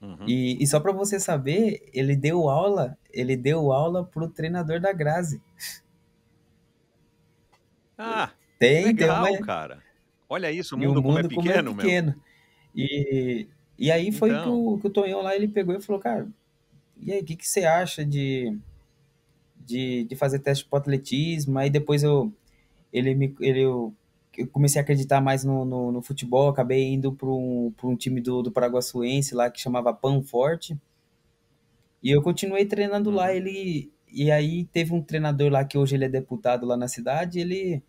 Uhum. E, e, só para você saber, ele deu aula, ele deu aula pro treinador da Grazi. Ah, tem, legal, tem uma... cara. Olha isso, o mundo, e o é mundo como é pequeno, como é pequeno. E, e aí foi então... que o, que o Tonhão lá ele pegou e falou, cara, e aí, o que, que você acha de, de, de fazer teste para atletismo? Aí depois eu, ele me, ele, eu, eu comecei a acreditar mais no, no, no futebol, acabei indo para um, um time do, do Paraguaçuense lá que chamava Panforte. E eu continuei treinando lá. Uhum. Ele, e aí teve um treinador lá que hoje ele é deputado lá na cidade, ele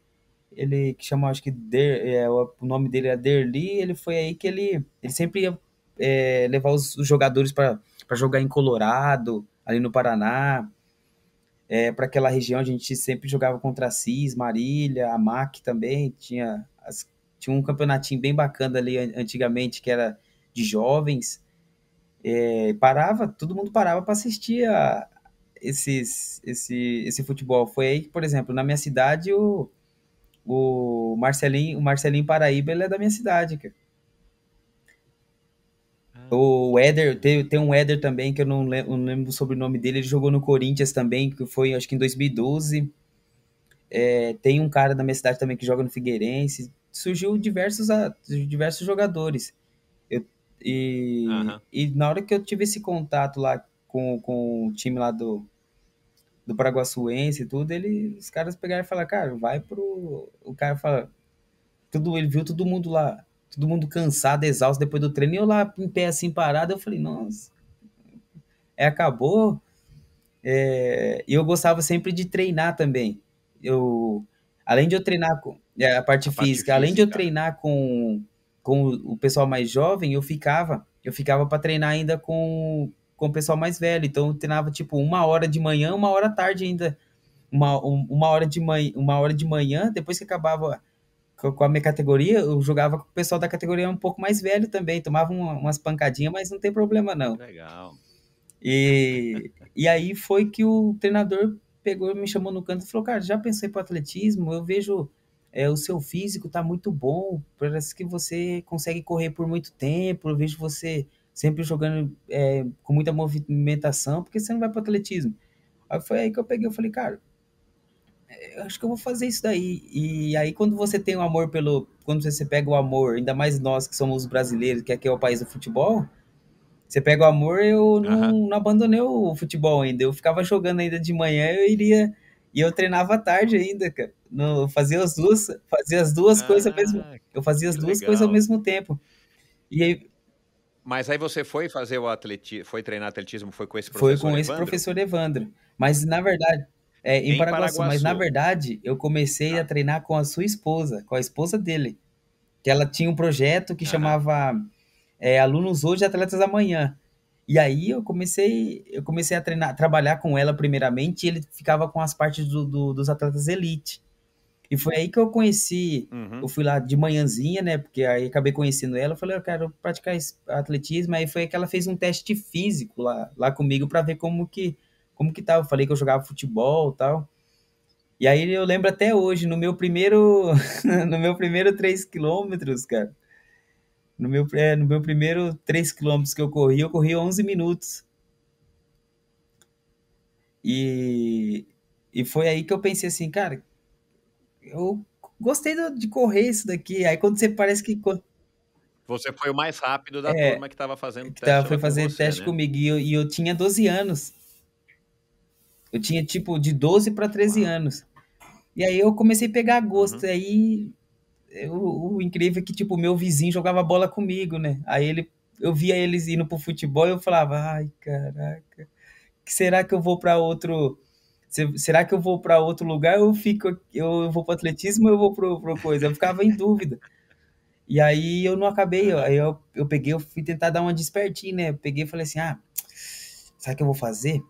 ele que chama acho que Der, é, o nome dele é Derli, ele foi aí que ele ele sempre ia é, levar os, os jogadores para é para jogar em Colorado, ali no Paraná. É, para aquela região a gente sempre jogava contra a CIS, Marília, a MAC também, tinha, as, tinha um campeonatinho bem bacana ali antigamente que era de jovens. É, parava, todo mundo parava para assistir a, esses, esse, esse futebol. Foi aí que, por exemplo, na minha cidade o, o Marcelinho, o Marcelinho Paraíba ele é da minha cidade, cara. O Éder, tem, um Éder também que eu não, lembro, não lembro sobre o sobrenome dele, ele jogou no Corinthians também, que foi acho que em 2012. É, tem um cara da minha cidade também que joga no Figueirense. Surgiu diversos, diversos jogadores. Eu, e, uhum. e na hora que eu tive esse contato lá com, com o time lá do, do Paraguaçuense e tudo, ele, os caras pegaram e falaram, cara, vai pro. O cara fala. Tudo, ele viu todo mundo lá todo mundo cansado, exausto depois do treino, e eu lá em pé assim parado, eu falei, nossa, é, acabou. É, e é, eu gostava sempre de treinar também. Eu, além de eu treinar com é, a, parte, a física, parte, física, além de eu treinar com, com o pessoal mais jovem, eu ficava, eu ficava para treinar ainda com, com o pessoal mais velho. Então eu treinava tipo uma hora de manhã, uma hora tarde ainda. Uma, uma, hora de manhã, uma hora de manhã, depois que acabava com a minha categoria, eu jogava com o pessoal da categoria um pouco mais velho também, tomava umas pancadinhas, mas não tem problema não. Legal. E, e aí foi que o treinador pegou, me chamou no canto e falou, cara, já pensei para atletismo, eu vejo é, o seu físico tá muito bom, parece que você consegue correr por muito tempo, eu vejo você sempre jogando é, com muita movimentação, porque você não vai para atletismo. Aí foi aí que eu peguei, eu falei, cara, eu acho que eu vou fazer isso daí. E aí, quando você tem o um amor pelo. Quando você pega o amor, ainda mais nós que somos brasileiros, que aqui é o país do futebol, você pega o amor, eu não, uhum. não abandonei o futebol ainda. Eu ficava jogando ainda de manhã, eu iria. E eu treinava à tarde ainda, cara. No, fazia as duas, fazia as duas ah, coisas ao mesmo Eu fazia as duas legal. coisas ao mesmo tempo. E aí. Mas aí você foi fazer o atletismo, foi treinar atletismo, foi com esse professor Foi com Evandro? esse professor Evandro. Mas na verdade, é, em, em Paraguaçu, Paraguaçu, Mas na verdade, eu comecei ah. a treinar com a sua esposa, com a esposa dele. Que ela tinha um projeto que ah. chamava é, Alunos Hoje Atletas Amanhã. E aí eu comecei, eu comecei a treinar, trabalhar com ela primeiramente, e ele ficava com as partes do, do, dos atletas elite. E foi aí que eu conheci, uhum. eu fui lá de manhãzinha, né? Porque aí acabei conhecendo ela, eu falei, eu quero praticar atletismo. Aí foi aí que ela fez um teste físico lá, lá comigo para ver como que como que tava? Eu falei que eu jogava futebol e tal. E aí eu lembro até hoje, no meu primeiro, <laughs> no meu primeiro 3 quilômetros, cara, no meu, é, no meu primeiro 3 quilômetros que eu corri, eu corri 11 minutos. E, e foi aí que eu pensei assim, cara, eu gostei de correr isso daqui. Aí quando você parece que... Você foi o mais rápido da é, turma que estava fazendo que teste. Tava, foi fazer você, teste né? comigo e eu, e eu tinha 12 anos. Eu tinha tipo de 12 para 13 anos. E aí eu comecei a pegar gosto. Uhum. Aí o, o, incrível é que tipo meu vizinho jogava bola comigo, né? Aí ele eu via eles indo pro futebol e eu falava: "Ai, caraca. Será que eu vou para outro será que eu vou para outro lugar? Eu fico eu vou para atletismo ou eu vou pro, coisa?". Eu ficava em dúvida. E aí eu não acabei, aí eu, eu peguei, eu fui tentar dar uma despertinha, né? Eu peguei e falei assim: "Ah, sabe o que eu vou fazer?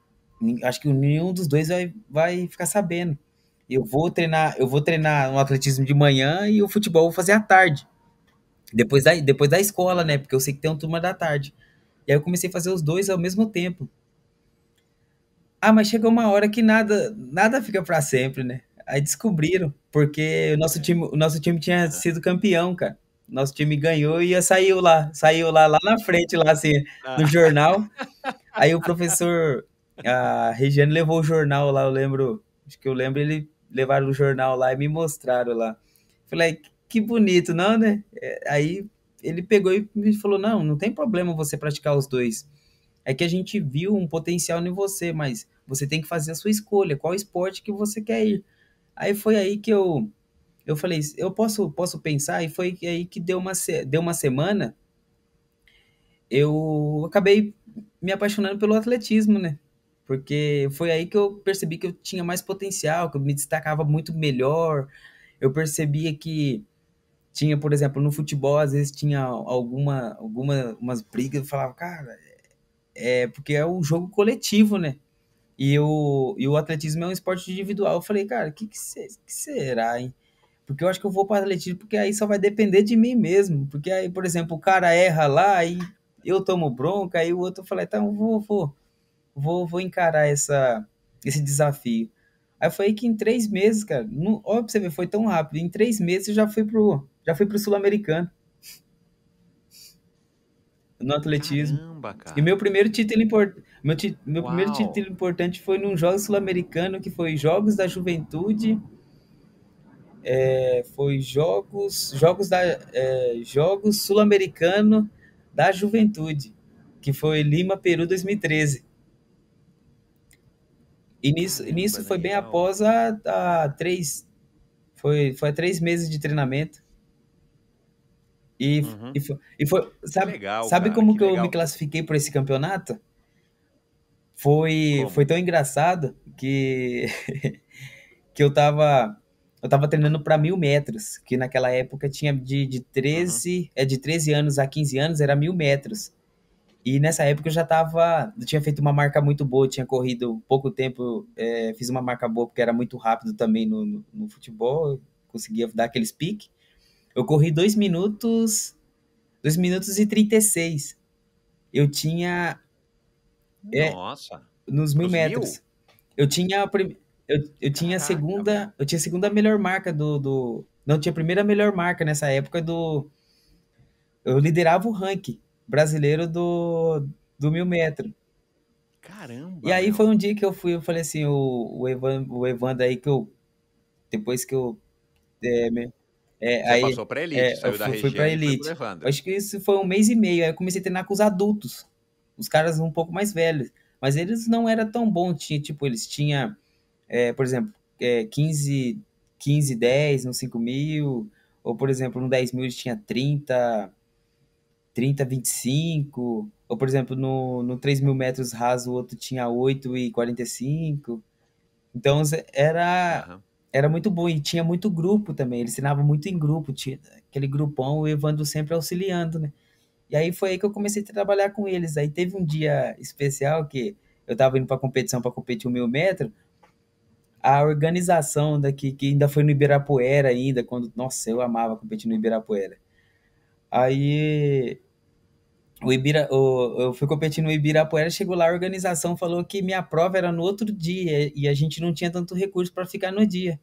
acho que nenhum dos dois vai, vai ficar sabendo. Eu vou treinar, eu vou treinar no atletismo de manhã e o futebol eu vou fazer à tarde. Depois da, depois da escola, né? Porque eu sei que tem uma turma da tarde. E aí eu comecei a fazer os dois ao mesmo tempo. Ah, mas chega uma hora que nada, nada fica para sempre, né? Aí descobriram, porque o nosso time, o nosso time tinha sido campeão, cara. Nosso time ganhou e saiu lá, saiu lá, lá na frente, lá assim, no ah. jornal. Aí o professor, a Regiane levou o jornal lá, eu lembro, acho que eu lembro, ele levaram o jornal lá e me mostraram lá. Falei, que bonito, não, né? É, aí ele pegou e me falou, não, não tem problema você praticar os dois. É que a gente viu um potencial em você, mas você tem que fazer a sua escolha, qual esporte que você quer ir. Aí foi aí que eu eu falei, eu posso posso pensar e foi aí que deu uma deu uma semana eu acabei me apaixonando pelo atletismo, né? Porque foi aí que eu percebi que eu tinha mais potencial, que eu me destacava muito melhor. Eu percebia que tinha, por exemplo, no futebol, às vezes tinha alguma, alguma umas brigas, eu falava, cara, é, é porque é um jogo coletivo, né? E o, e o atletismo é um esporte individual. Eu falei, cara, o que, que, que, será, hein? Porque eu acho que eu vou para atletismo, porque aí só vai depender de mim mesmo. Porque aí, por exemplo, o cara erra lá, aí eu tomo bronca, aí o outro fala, então vou, vou vou, vou encarar essa, esse desafio. Aí foi que em três meses, cara, no, ó, pra você ver, foi tão rápido. Em três meses eu já fui pro, já fui pro Sul-Americano. No atletismo. Caramba, cara. E meu primeiro título importante. Meu, meu primeiro título importante foi num jogo sul-americano que foi Jogos da Juventude. É, foi Jogos. Jogos da. É, jogos Sul-Americano da Juventude. Que foi Lima, Peru 2013. E nisso, nisso foi bem após a, a três. Foi, foi três meses de treinamento. E, uhum. e, foi, e foi. Sabe, legal, sabe cara, como que, que eu me classifiquei para esse campeonato? Foi, foi tão engraçado que, <laughs> que eu tava. Eu tava treinando para mil metros, que naquela época tinha de, de 13. Uhum. É de 13 anos a 15 anos, era mil metros. E nessa época eu já tava. Eu tinha feito uma marca muito boa, tinha corrido pouco tempo, é, fiz uma marca boa porque era muito rápido também no, no, no futebol, conseguia dar aqueles piques. Eu corri 2 minutos. 2 minutos e 36. Eu tinha. É, Nossa! Nos mil metros. Mil? Eu tinha a prim... eu, eu tinha segunda. Eu tinha a segunda melhor marca do, do. Não, tinha a primeira melhor marca nessa época do. Eu liderava o ranking brasileiro do, do mil metro. Caramba! E aí meu. foi um dia que eu fui, eu falei assim, o, o, Evan, o Evandro aí que eu. Depois que eu. É, me, é, Você aí, passou pra elite, é, saiu fui, da região. Fui pra elite. Acho que isso foi um mês e meio. Aí eu comecei a treinar com os adultos. Os caras um pouco mais velhos. Mas eles não eram tão bons. Tinha, tipo, eles tinham, é, por exemplo, é, 15, 15, 10 no 5 mil. Ou, por exemplo, no 10 mil eles tinham 30. 30, 25. Ou, por exemplo, no, no 3 mil metros raso, o outro tinha 8 e 45. Então, era, uhum. era muito bom. E tinha muito grupo também. Ele ensinava muito em grupo. Tinha aquele grupão, o Evandro sempre auxiliando, né? E aí foi aí que eu comecei a trabalhar com eles. Aí teve um dia especial que eu tava indo pra competição para competir o mil metro. A organização daqui, que ainda foi no Ibirapuera ainda, quando... Nossa, eu amava competir no Ibirapuera. Aí o Ibira, o, eu fui competindo no Ibirapuera, chegou lá, a organização falou que minha prova era no outro dia e a gente não tinha tanto recurso para ficar no dia.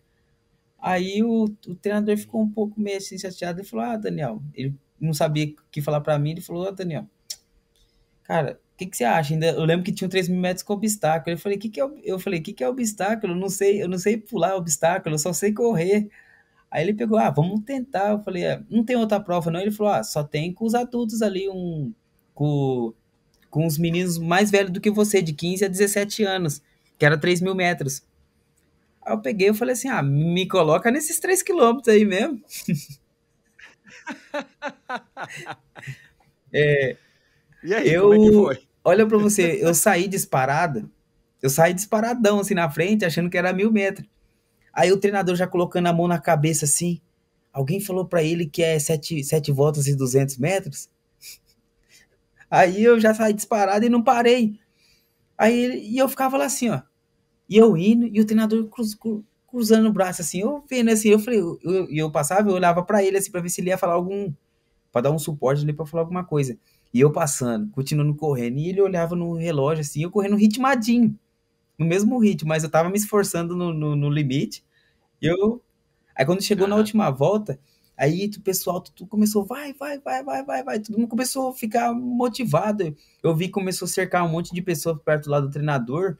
Aí o, o, treinador ficou um pouco meio assim chateado e falou: Ah, Daniel, ele não sabia o que falar para mim. Ele falou: Ah, Daniel, cara, o que, que você acha? Ainda, eu lembro que tinha 3 mil metros com obstáculo. Eu falei: que que é, eu falei: que, que é obstáculo? Eu não sei, eu não sei pular obstáculo, eu só sei correr. Aí ele pegou: Ah, vamos tentar. Eu falei: é, Não tem outra prova, não? Ele falou: Ah, só tem com os adultos ali, um com, com os meninos mais velhos do que você, de 15 a 17 anos, que era 3 mil metros. Aí eu peguei e falei assim: ah, me coloca nesses 3 quilômetros aí mesmo. <laughs> é, e aí, eu, como é que foi? Olha pra você, eu saí disparado, eu saí disparadão assim na frente, achando que era mil metros. Aí o treinador já colocando a mão na cabeça assim. Alguém falou para ele que é sete, sete voltas e 200 metros. Aí eu já saí disparado e não parei. Aí e eu ficava lá assim, ó. E eu indo, e o treinador cruz, cruzando o braço, assim, eu vendo assim, eu falei, eu, eu, eu passava, eu olhava para ele assim, pra ver se ele ia falar algum. para dar um suporte ali pra falar alguma coisa. E eu passando, continuando correndo, e ele olhava no relógio, assim, eu correndo ritmadinho. No mesmo ritmo, mas eu tava me esforçando no, no, no limite. E eu. Aí quando chegou ah. na última volta, Aí o pessoal tudo começou, vai, vai, vai, vai, vai, vai. Todo mundo começou a ficar motivado. Eu vi que começou a cercar um monte de pessoas perto lá do treinador,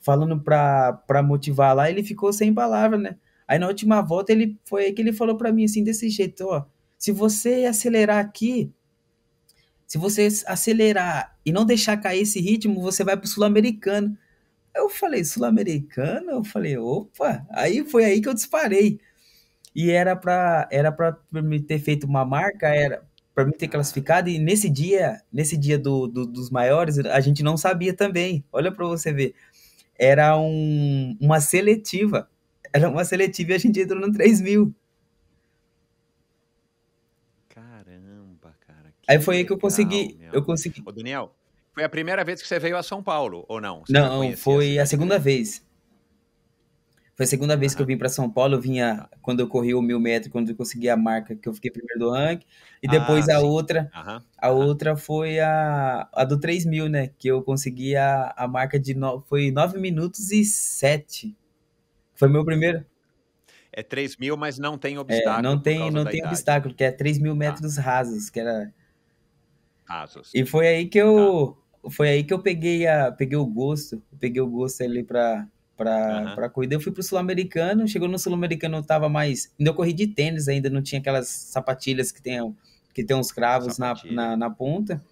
falando para motivar lá. Ele ficou sem palavra, né? Aí na última volta ele foi aí que ele falou para mim assim desse jeito, ó, se você acelerar aqui, se você acelerar e não deixar cair esse ritmo, você vai pro sul-americano. Eu falei, sul-americano? Eu falei, opa. Aí foi aí que eu disparei. E era para era para me ter feito uma marca, era para me ter classificado e nesse dia, nesse dia do, do, dos maiores, a gente não sabia também. Olha para você ver. Era um, uma seletiva. Era uma seletiva e a gente entrou no 3 mil. Caramba, cara. Aí foi aí que eu consegui. Legal, eu consegui. Ô, Daniel, foi a primeira vez que você veio a São Paulo, ou não? Você não, não foi a segunda vez. Foi a segunda vez que eu vim para São Paulo, eu vinha quando eu corri o mil metro, quando eu consegui a marca, que eu fiquei primeiro do ranking. E ah, depois ah, a sim. outra, a outra foi a, a do 3 mil, né? Que eu consegui a, a marca de no, foi 9 minutos e 7. Foi meu primeiro. É 3 mil, mas não tem é, obstáculo. É, não tem, não tem idade. obstáculo, que é 3 mil tá. metros rasos, que era. Rasos. E foi aí que eu. Tá. Foi aí que eu peguei, a, peguei o gosto. Peguei o gosto ali para para uhum. Pra corrida. Eu fui pro Sul-Americano, chegou no Sul-Americano, eu tava mais. Ainda eu corri de tênis, ainda não tinha aquelas sapatilhas que tem, que tem uns cravos na, na, na, ponta.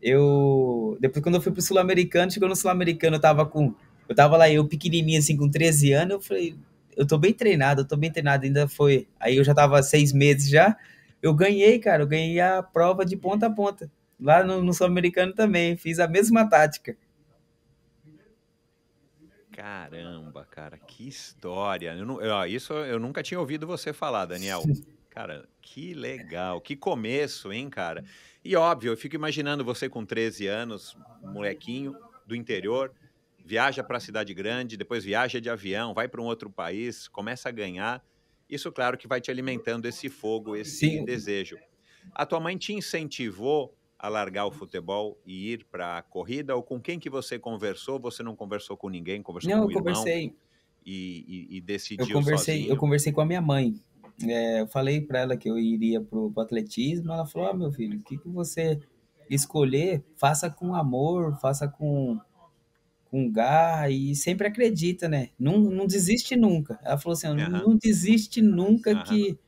Eu. Depois, quando eu fui pro Sul-Americano, chegou no Sul-Americano, eu tava com. Eu tava lá, eu pequenininho, assim, com 13 anos, eu falei, eu tô bem treinado, eu tô bem treinado, ainda foi. Aí eu já tava seis meses já. Eu ganhei, cara, eu ganhei a prova de ponta a ponta. Lá no, no Sul-Americano também, fiz a mesma tática. Caramba, cara, que história. Eu não, eu, isso eu nunca tinha ouvido você falar, Daniel. Cara, que legal, que começo, hein, cara? E óbvio, eu fico imaginando você com 13 anos, molequinho do interior, viaja para a cidade grande, depois viaja de avião, vai para um outro país, começa a ganhar. Isso, claro, que vai te alimentando esse fogo, esse Sim. desejo. A tua mãe te incentivou a largar o futebol e ir para a corrida? Ou com quem que você conversou? Você não conversou com ninguém? Conversou não, com o irmão? conversei. E, e, e decidiu eu conversei, sozinho? Eu conversei com a minha mãe. É, eu falei para ela que eu iria para o atletismo. Ela falou, ah, meu filho, o que, que você escolher, faça com amor, faça com com garra e sempre acredita, né? Não, não desiste nunca. Ela falou assim, uhum. não desiste nunca uhum. que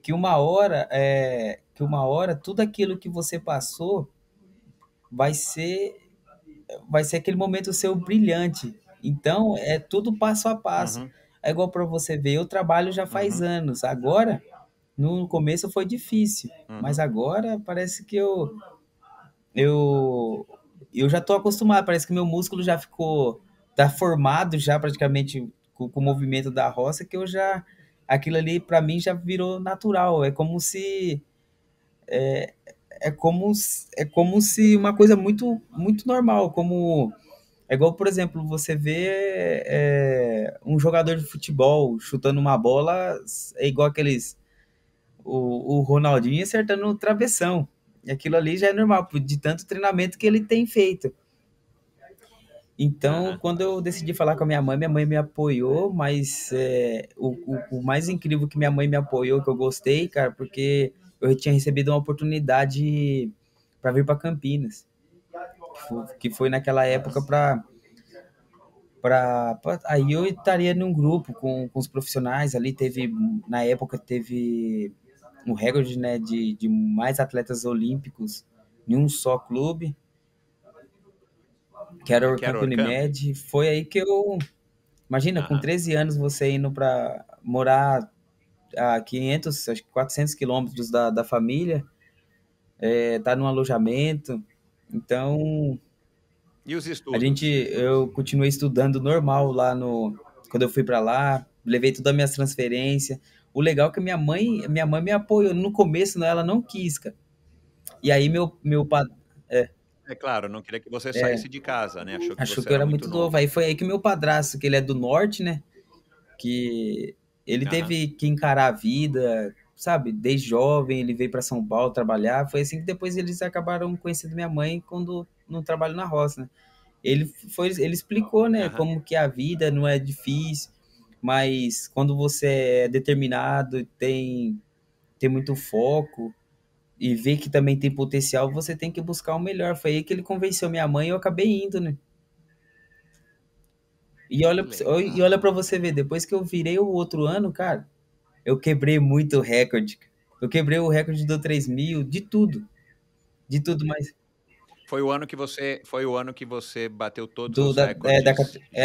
que uma hora é, que uma hora tudo aquilo que você passou vai ser vai ser aquele momento seu brilhante. Então, é tudo passo a passo. Uhum. É igual para você ver, eu trabalho já faz uhum. anos. Agora, no começo foi difícil, uhum. mas agora parece que eu eu eu já estou acostumado, parece que meu músculo já ficou tá formado já praticamente com, com o movimento da roça que eu já aquilo ali para mim já virou natural. É como se é, é, como, é como se uma coisa muito, muito normal, como. É igual, por exemplo, você vê é, um jogador de futebol chutando uma bola, é igual aqueles. O, o Ronaldinho acertando o travessão. Aquilo ali já é normal, de tanto treinamento que ele tem feito. Então, uhum. quando eu decidi falar com a minha mãe, minha mãe me apoiou, mas é, o, o, o, mais incrível que minha mãe me apoiou, que eu gostei, cara, porque eu tinha recebido uma oportunidade para vir para Campinas, que foi, que foi, naquela época para para aí eu estaria num grupo com, com os profissionais ali teve na época teve um recorde né de, de mais atletas olímpicos em um só clube que era o Unimed foi aí que eu imagina uhum. com 13 anos você indo para morar a 500, acho que 400 quilômetros da, da família, é, tá num alojamento, então... E os estudos? A gente, eu continuei estudando normal lá no... Quando eu fui para lá, levei todas as minhas transferências. O legal é que minha mãe, minha mãe me apoiou. No começo, ela não quis, cara. E aí meu, meu padrinho... É. É claro, não queria que você é. saísse de casa, né? Achou que, achou que eu era, era muito novo. Aí foi aí que meu padrasto, que ele é do norte, né? Que ele teve que encarar a vida, sabe? Desde jovem, ele veio para São Paulo trabalhar. Foi assim que depois eles acabaram conhecendo minha mãe quando no trabalho na roça, né? Ele, foi, ele explicou, né, uhum. como que é a vida não é difícil, mas quando você é determinado, tem, tem muito foco, e vê que também tem potencial, você tem que buscar o melhor. Foi aí que ele convenceu minha mãe e eu acabei indo, né? E olha, e olha para você ver, depois que eu virei o outro ano, cara, eu quebrei muito recorde. Eu quebrei o recorde do 3 mil, de tudo. De tudo, mais Foi o ano que você, foi o ano que você bateu todos do, os da, é, recordes. É, da,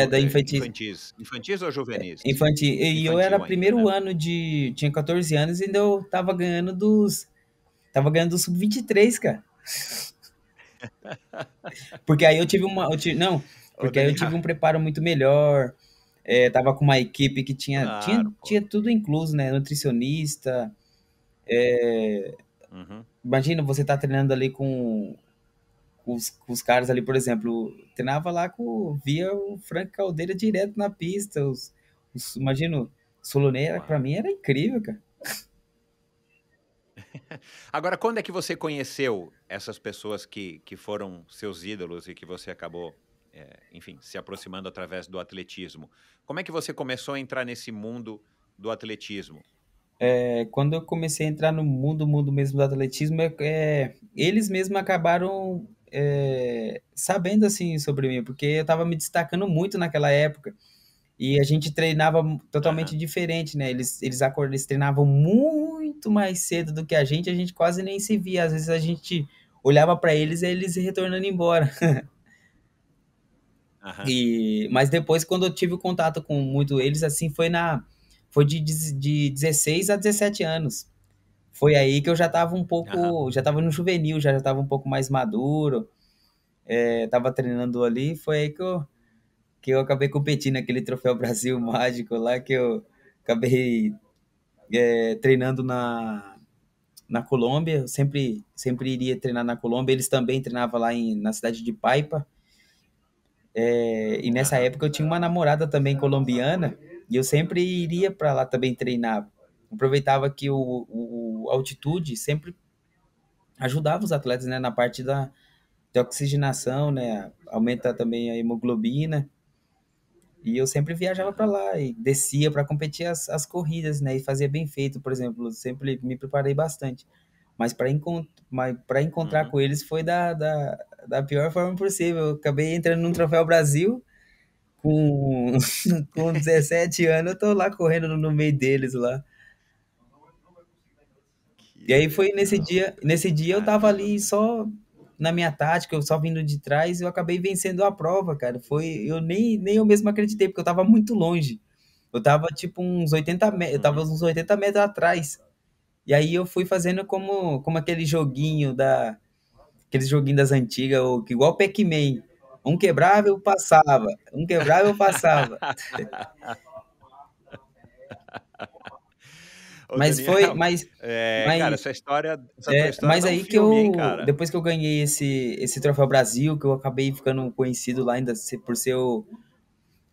é, da infantis. infantis. Infantis ou juvenis? É, infantil. E infantil eu era ainda, primeiro né? ano de... Tinha 14 anos e ainda eu tava ganhando dos... Tava ganhando dos sub-23, cara. <laughs> Porque aí eu tive uma... Eu tive, não, porque aí eu tive um preparo muito melhor. É, tava com uma equipe que tinha, claro, tinha, tinha tudo incluso, né? Nutricionista. É... Uhum. Imagina você tá treinando ali com, com os, com os caras ali, por exemplo. Treinava lá com. Via o Frank Caldeira direto na pista. Os, os, imagino, Soloneira, para mim era incrível, cara. <laughs> Agora, quando é que você conheceu essas pessoas que, que foram seus ídolos e que você acabou é, enfim, se aproximando através do atletismo. Como é que você começou a entrar nesse mundo do atletismo? É, quando eu comecei a entrar no mundo, mundo mesmo do atletismo, é, é eles mesmos acabaram é, sabendo assim sobre mim, porque eu estava me destacando muito naquela época. E a gente treinava totalmente uhum. diferente, né? Eles, eles, acordam, eles treinavam muito mais cedo do que a gente, a gente quase nem se via. Às vezes a gente olhava para eles e eles retornando embora. <laughs> Uhum. E, mas depois, quando eu tive contato com muito eles, assim, foi na foi de, de 16 a 17 anos. Foi aí que eu já estava um pouco, uhum. já estava no juvenil, já estava um pouco mais maduro, estava é, treinando ali, foi aí que eu, que eu acabei competindo naquele Troféu <laughs> Brasil Mágico lá, que eu acabei é, treinando na, na Colômbia, sempre, sempre iria treinar na Colômbia, eles também treinavam lá em, na cidade de Paipa, é, e nessa época eu tinha uma namorada também colombiana e eu sempre iria para lá também treinar. Aproveitava que o, o, altitude sempre ajudava os atletas né, na parte da, da oxigenação, né, aumenta também a hemoglobina. E eu sempre viajava para lá e descia para competir as, as corridas, né? E fazia bem feito, por exemplo. Sempre me preparei bastante. Mas para encont mas encontrar uhum. com eles foi da, da, da pior forma possível. Eu acabei entrando num Troféu Brasil com, <laughs> com 17 anos, eu tô lá correndo no meio deles lá. E aí foi nesse dia, nesse dia eu tava ali só na minha tática, eu só vindo de trás, e eu acabei vencendo a prova, cara. Foi, eu nem, nem eu mesmo acreditei, porque eu tava muito longe. Eu tava tipo uns 80 metros, eu tava uns 80 metros atrás. E aí eu fui fazendo como, como aquele joguinho da aqueles joguinhos das antigas, igual Pac-Man. Um quebrava, eu passava. Um quebrava, eu passava. <laughs> Ô, mas Daniel, foi, mas, é, mas, Cara, essa história. Essa é, história mas tá aí que eu. Hein, depois que eu ganhei esse, esse Troféu Brasil, que eu acabei ficando conhecido lá ainda por ser. O,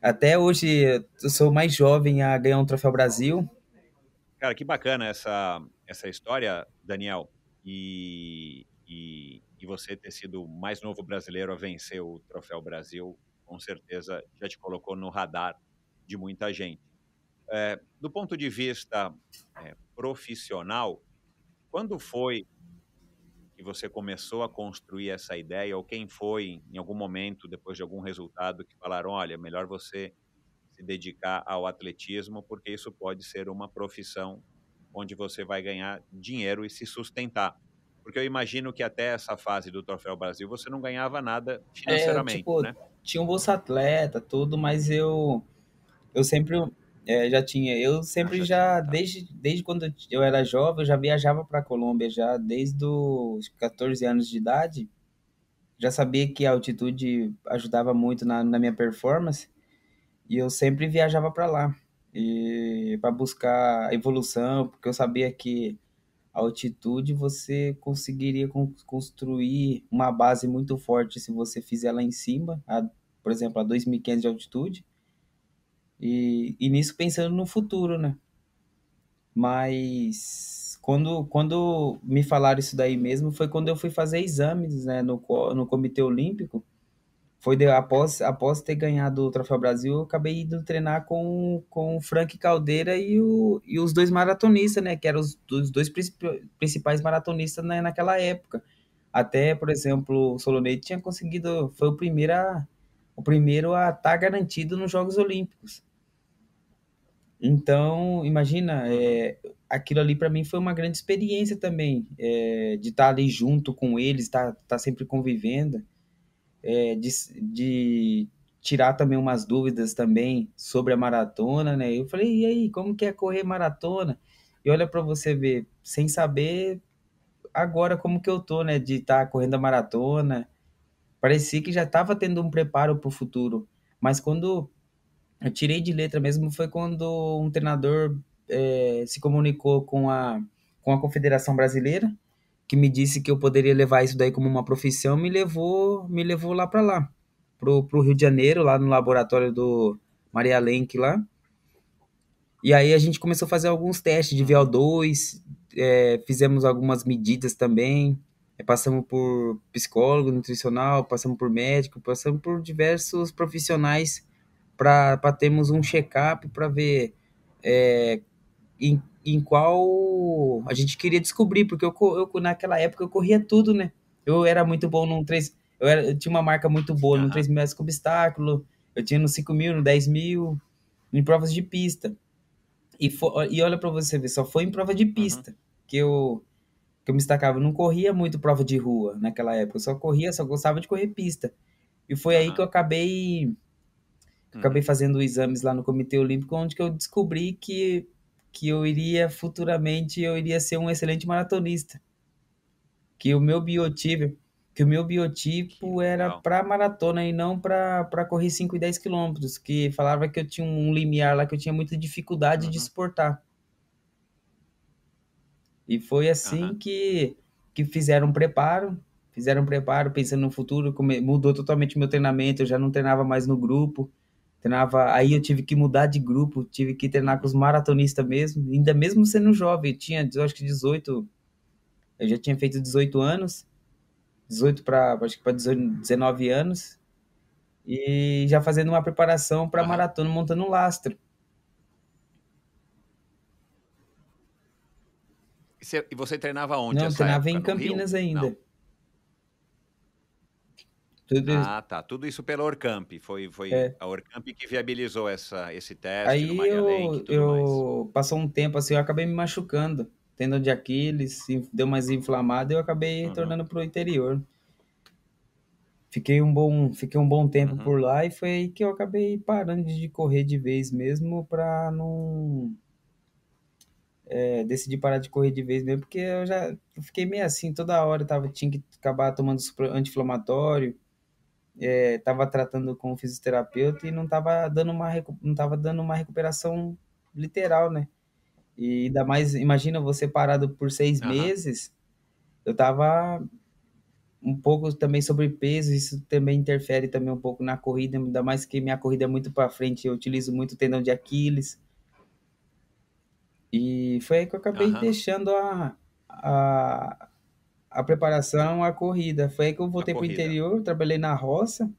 até hoje, eu sou mais jovem a ganhar um Troféu Brasil. Cara, que bacana essa, essa história, Daniel. E, e e você ter sido o mais novo brasileiro a vencer o Troféu Brasil, com certeza já te colocou no radar de muita gente. É, do ponto de vista é, profissional, quando foi que você começou a construir essa ideia, ou quem foi, em algum momento, depois de algum resultado, que falaram: olha, melhor você se dedicar ao atletismo, porque isso pode ser uma profissão onde você vai ganhar dinheiro e se sustentar. Porque eu imagino que até essa fase do Troféu Brasil você não ganhava nada é, financeiramente, é, tipo, né? Tinha um bolsa atleta, tudo, mas eu eu sempre é, já tinha, eu sempre ah, já, tá. desde desde quando eu era jovem, eu já viajava para Colômbia já desde os 14 anos de idade. Já sabia que a altitude ajudava muito na, na minha performance e eu sempre viajava para lá e para buscar evolução, porque eu sabia que altitude, você conseguiria con construir uma base muito forte se você fizer lá em cima, a, por exemplo, a 2.500 de altitude. E, e nisso pensando no futuro, né? Mas quando, quando me falaram isso daí mesmo, foi quando eu fui fazer exames né, no, no Comitê Olímpico foi de, após, após ter ganhado o Troféu Brasil, eu acabei indo treinar com, com o Frank Caldeira e, o, e os dois maratonistas, né? Que eram os, os dois principais maratonistas né, naquela época. Até, por exemplo, o Solonete tinha conseguido, foi o primeiro a, o primeiro a estar tá garantido nos Jogos Olímpicos. Então, imagina, é, aquilo ali para mim foi uma grande experiência também, é, de estar tá ali junto com eles, estar tá, sempre convivendo é, de, de, tirar também umas dúvidas também sobre a maratona, né? Eu falei, e aí, como que é correr maratona? E olha para você ver, sem saber agora como que eu tô, né? De estar tá correndo a maratona, parecia que já estava tendo um preparo para o futuro. Mas quando eu tirei de letra mesmo foi quando um treinador é, se comunicou com a, com a Confederação Brasileira que me disse que eu poderia levar isso daí como uma profissão, me levou, me levou lá para lá, pro, pro Rio de Janeiro, lá no laboratório do Maria Lenk lá. E aí a gente começou a fazer alguns testes de VO2, é, fizemos algumas medidas também, é, passamos por psicólogo nutricional, passamos por médico, passamos por diversos profissionais para termos um check-up para ver é, em em qual a gente queria descobrir, porque eu, eu naquela época eu corria tudo, né? Eu era muito bom no 3. Eu, era, eu tinha uma marca muito boa no 3 mil com obstáculo, eu tinha no 5 mil, no 10 mil, em provas de pista. E, for, e olha para você ver, só foi em prova de pista uhum. que, eu, que eu me destacava. Eu não corria muito prova de rua naquela época, eu só corria, só gostava de correr pista. E foi uhum. aí que eu acabei acabei uhum. fazendo exames lá no Comitê Olímpico, onde que eu descobri que que eu iria futuramente eu iria ser um excelente maratonista. Que o meu biotipo, que o meu biotipo era para maratona e não para correr 5 e 10 quilômetros, que falava que eu tinha um limiar lá que eu tinha muita dificuldade uhum. de suportar. E foi assim uhum. que que fizeram um preparo, fizeram um preparo pensando no futuro, mudou totalmente o meu treinamento, eu já não treinava mais no grupo, Treinava, aí eu tive que mudar de grupo, tive que treinar com os maratonistas mesmo, ainda mesmo sendo jovem, eu tinha, eu acho que 18, eu já tinha feito 18 anos, 18 para acho que para 19 anos, e já fazendo uma preparação para maratona montando um lastro. E você treinava onde? Não, treinava época? em Campinas ainda. Não. Tudo... Ah, tá. Tudo isso pela Orcamp. Foi, foi é. a Orcamp que viabilizou essa, esse teste. Aí eu, eu passou um tempo assim, eu acabei me machucando. tendo de Aquiles, deu mais inflamado, eu acabei uhum. retornando para o interior. Fiquei um bom, fiquei um bom tempo uhum. por lá e foi aí que eu acabei parando de correr de vez mesmo para não é, decidi parar de correr de vez mesmo porque eu já fiquei meio assim toda hora, tava tinha que acabar tomando anti-inflamatório estava é, tratando com o fisioterapeuta e não estava dando uma não tava dando uma recuperação literal, né? E ainda mais, imagina você parado por seis uhum. meses, eu estava um pouco também sobrepeso, isso também interfere também um pouco na corrida, ainda mais que minha corrida é muito para frente, eu utilizo muito o tendão de Aquiles. E foi aí que eu acabei uhum. deixando a, a, a preparação a corrida. Foi aí que eu voltei para o interior, trabalhei na roça,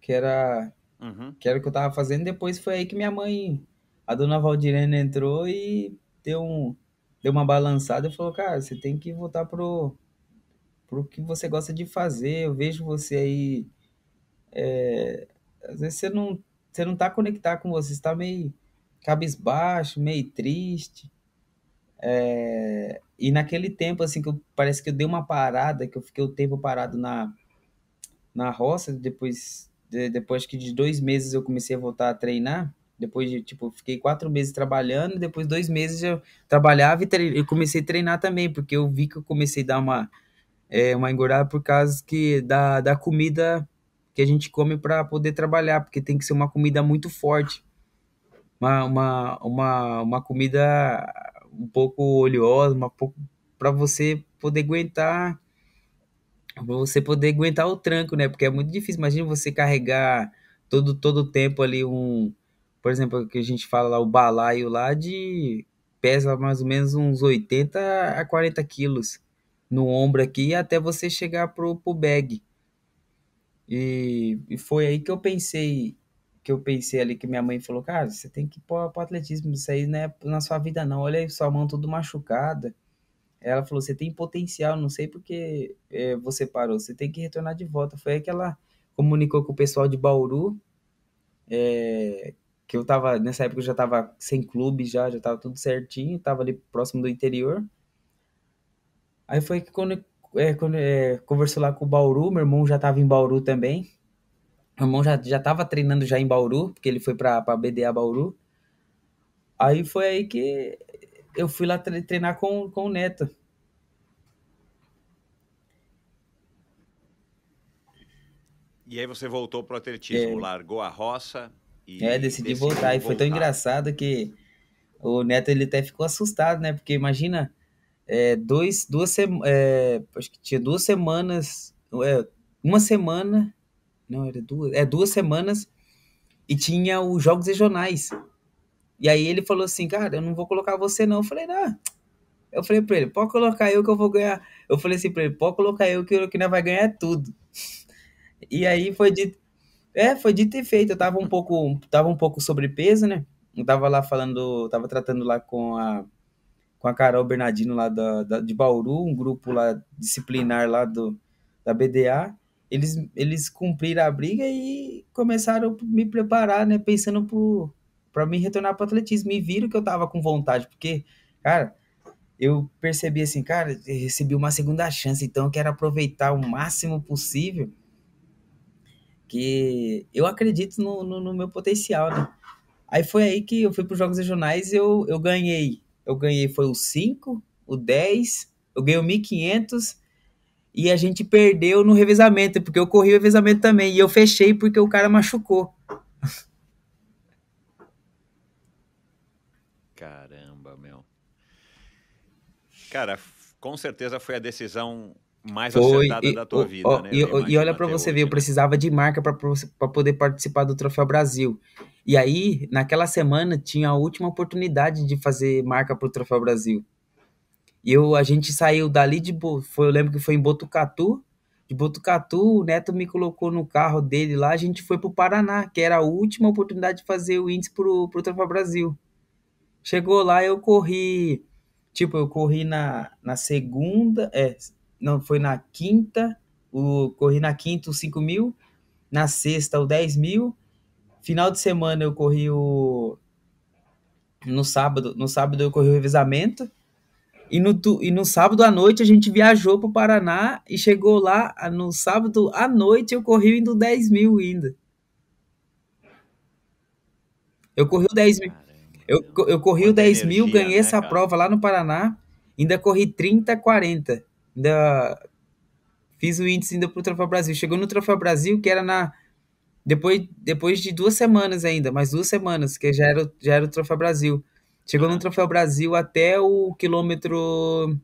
que era, uhum. que era o que eu estava fazendo. Depois foi aí que minha mãe, a dona Valdirena entrou e deu, um, deu uma balançada e falou: Cara, você tem que voltar pro pro que você gosta de fazer. Eu vejo você aí. É, às vezes você não, você não tá conectado com você, está meio cabisbaixo, meio triste. É, e naquele tempo, assim, que eu, parece que eu dei uma parada, que eu fiquei o tempo parado na, na roça, depois, de, depois que de dois meses eu comecei a voltar a treinar, depois de, tipo, fiquei quatro meses trabalhando, depois dois meses eu trabalhava e tre comecei a treinar também, porque eu vi que eu comecei a dar uma, é, uma engordada por causa que da, da comida que a gente come para poder trabalhar, porque tem que ser uma comida muito forte, uma, uma, uma, uma comida um pouco oleosa, um pouco para você poder aguentar para você poder aguentar o tranco, né? Porque é muito difícil. Imagina você carregar todo todo o tempo ali um, por exemplo, que a gente fala lá o balaio lá de pesa mais ou menos uns 80 a 40 quilos no ombro aqui até você chegar pro, pro bag. E, e foi aí que eu pensei que eu pensei ali, que minha mãe falou, cara, você tem que ir pro, pro atletismo, isso aí não é na sua vida não, olha aí sua mão toda machucada. Ela falou, você tem potencial, não sei porque é, você parou, você tem que retornar de volta. Foi aí que ela comunicou com o pessoal de Bauru, é, que eu tava, nessa época eu já tava sem clube já, já tava tudo certinho, tava ali próximo do interior. Aí foi que quando, é, quando é, conversou lá com o Bauru, meu irmão já tava em Bauru também, meu irmão já, já tava treinando já em Bauru, porque ele foi pra, pra BDA Bauru. Aí foi aí que eu fui lá treinar com, com o Neto. E aí você voltou pro atletismo, é. largou a roça e... É, decidi voltar. E foi tão engraçado que o Neto ele até ficou assustado, né? Porque imagina, é, dois, duas, é, acho que tinha duas semanas, é, uma semana não, era duas, é duas semanas e tinha os jogos regionais. E aí ele falou assim, cara, eu não vou colocar você não. Eu falei, não. Eu falei pra ele, pode colocar eu que eu vou ganhar. Eu falei assim pra ele, pode colocar eu que, que nós vai ganhar tudo. E aí foi dito, é, foi dito e feito. Eu tava um pouco, tava um pouco sobrepeso, né? Eu tava lá falando, tava tratando lá com a com a Carol Bernardino lá da, da, de Bauru, um grupo lá disciplinar lá do, da BDA eles, eles cumpriram a briga e começaram a me preparar, né? Pensando para me retornar para o atletismo. E viram que eu tava com vontade, porque, cara, eu percebi assim, cara, recebi uma segunda chance, então eu quero aproveitar o máximo possível. Que eu acredito no, no, no meu potencial, né? Aí foi aí que eu fui para os Jogos Regionais e eu, eu ganhei. Eu ganhei, foi o 5, o 10, eu ganhei o 1500 e a gente perdeu no revezamento, porque eu corri o revezamento também, e eu fechei porque o cara machucou. Caramba, meu. Cara, com certeza foi a decisão mais foi, acertada e, da tua vida, né? E, e olha para você hoje, ver, eu precisava de marca para poder participar do Troféu Brasil. E aí, naquela semana, tinha a última oportunidade de fazer marca para o Troféu Brasil. E eu, a gente saiu dali de. Foi, eu lembro que foi em Botucatu. De Botucatu, o Neto me colocou no carro dele lá. A gente foi para o Paraná, que era a última oportunidade de fazer o índice para o Trampa Brasil. Chegou lá, eu corri. Tipo, eu corri na, na segunda. É, não, foi na quinta. O, corri na quinta os 5 mil. Na sexta, o 10 mil. Final de semana eu corri o. No sábado, no sábado eu corri o revezamento e no, e no sábado à noite a gente viajou para o Paraná e chegou lá ah, no sábado à noite eu corri indo 10 mil ainda. Eu corri o 10 mil. Eu, eu corri o 10 mil, ganhei né, essa cara? prova lá no Paraná, ainda corri 30, 40. Ainda fiz o índice ainda pro Troféu Brasil. Chegou no Troféu Brasil, que era na. Depois, depois de duas semanas ainda, mais duas semanas, que já era, já era o Troféu Brasil. Chegou no Troféu Brasil até o quilômetro.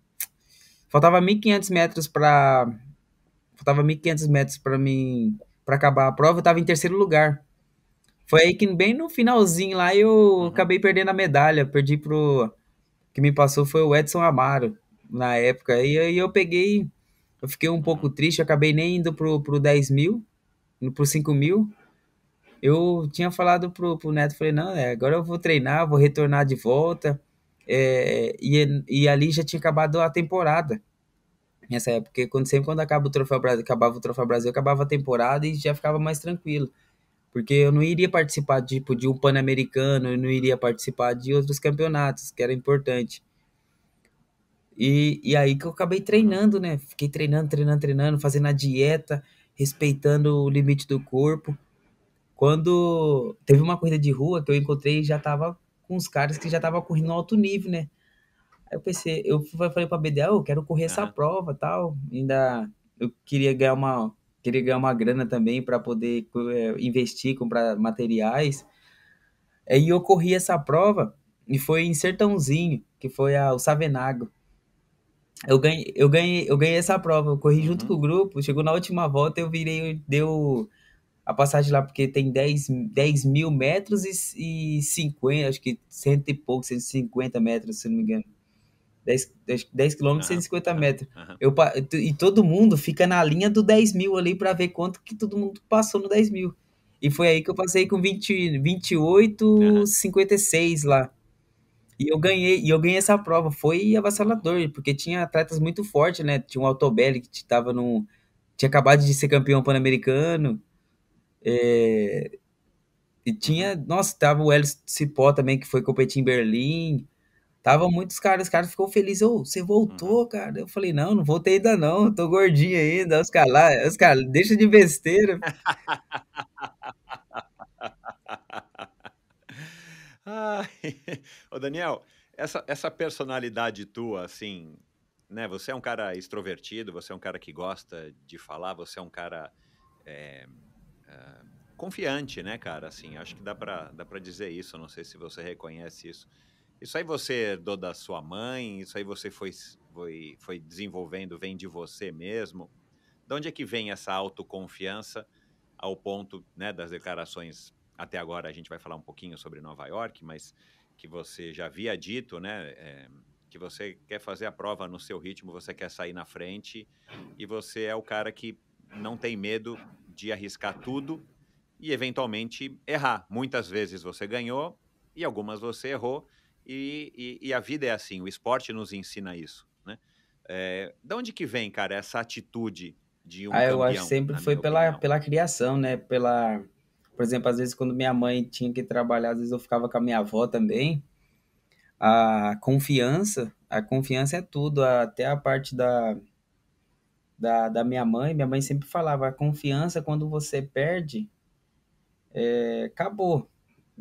Faltava 1.500 metros para. Faltava 1.500 metros para mim. para acabar a prova, eu tava em terceiro lugar. Foi aí que, bem no finalzinho lá, eu uhum. acabei perdendo a medalha. Perdi pro. que me passou foi o Edson Amaro, na época. E aí eu peguei. Eu fiquei um pouco triste, acabei nem indo pro, pro 10 mil, pro 5 mil eu tinha falado pro, pro Neto, falei, não, é, agora eu vou treinar, vou retornar de volta. É, e, e ali já tinha acabado a temporada. Nessa época, porque quando, sempre quando acaba o troféu Brasil, acabava o Troféu Brasil, acabava a temporada e já ficava mais tranquilo. Porque eu não iria participar tipo, de um Pan-Americano, eu não iria participar de outros campeonatos, que era importante. E, e aí que eu acabei treinando, né? Fiquei treinando, treinando, treinando, fazendo a dieta, respeitando o limite do corpo quando teve uma corrida de rua que eu encontrei, já tava com os caras que já tava correndo alto nível, né? Aí eu pensei, eu falei pra BDL, oh, ah, eu quero correr essa prova tal. Ainda eu queria ganhar uma, queria ganhar uma grana também para poder é, investir, comprar materiais. Aí eu corri essa prova e foi em Sertãozinho, que foi a, o Savenago. Eu ganhei, eu ganhei, eu ganhei essa prova, eu corri uhum. junto com o grupo, chegou na última volta, eu virei, deu a passagem lá, porque tem 10, 10 mil metros e, e 50, acho que cento e pouco, 150 metros, se não me engano. 10, quilômetros, e 150 metros. Eu, e todo mundo fica na linha do 10 mil ali para ver quanto que todo mundo passou no 10 mil. E foi aí que eu passei com 20, 28, uhum. 56 lá. E eu ganhei, e eu ganhei essa prova. Foi avassalador, porque tinha atletas muito fortes, né? Tinha um Altobelli que tava no. Tinha acabado de ser campeão pan-americano. É, e tinha, nossa, tava o Hélio Cipó também, que foi competir em Berlim. Tava muitos caras, os caras ficou feliz. Ô, oh, você voltou, uhum. cara? Eu falei, não, não voltei ainda não, tô gordinho ainda. Os caras os caras, deixa de besteira. <laughs> Ai. Ô, Daniel, essa, essa personalidade tua, assim, né? Você é um cara extrovertido, você é um cara que gosta de falar, você é um cara... É confiante, né, cara? Assim, acho que dá para dá pra dizer isso. Não sei se você reconhece isso. Isso aí você herdou da sua mãe, isso aí você foi, foi, foi desenvolvendo, vem de você mesmo. De onde é que vem essa autoconfiança ao ponto né, das declarações? Até agora a gente vai falar um pouquinho sobre Nova York, mas que você já havia dito, né? É, que você quer fazer a prova no seu ritmo, você quer sair na frente e você é o cara que não tem medo de arriscar tudo e eventualmente errar. Muitas vezes você ganhou e algumas você errou, e, e, e a vida é assim, o esporte nos ensina isso. Né? É, eh, da onde que vem, cara, essa atitude de um ah, campeão? Eu acho que sempre foi pela, pela criação, né? Pela, por exemplo, às vezes quando minha mãe tinha que trabalhar, às vezes eu ficava com a minha avó também. A confiança, a confiança é tudo, até a parte da, da, da minha mãe, minha mãe sempre falava, a confiança quando você perde, é, acabou.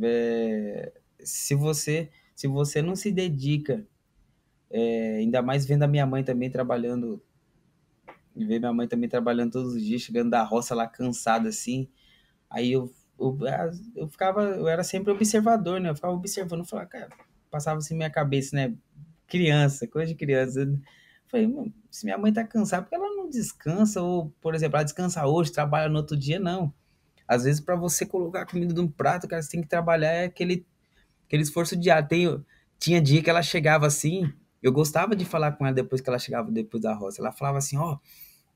É, se você se você não se dedica, é, ainda mais vendo a minha mãe também trabalhando, ver minha mãe também trabalhando todos os dias, chegando da roça lá cansada assim, aí eu, eu, eu ficava, eu era sempre observador, né? Eu ficava observando, falava, cara, passava assim minha cabeça, né? Criança, coisa de criança. Eu falei, se minha mãe tá cansada, porque ela não descansa, ou, por exemplo, ela ah, descansa hoje, trabalha no outro dia, não. Às vezes, para você colocar a comida num prato, cara, você tem que trabalhar é aquele, aquele esforço diário. Tem, tinha dia que ela chegava assim, eu gostava de falar com ela depois que ela chegava depois da roça. Ela falava assim: Ó,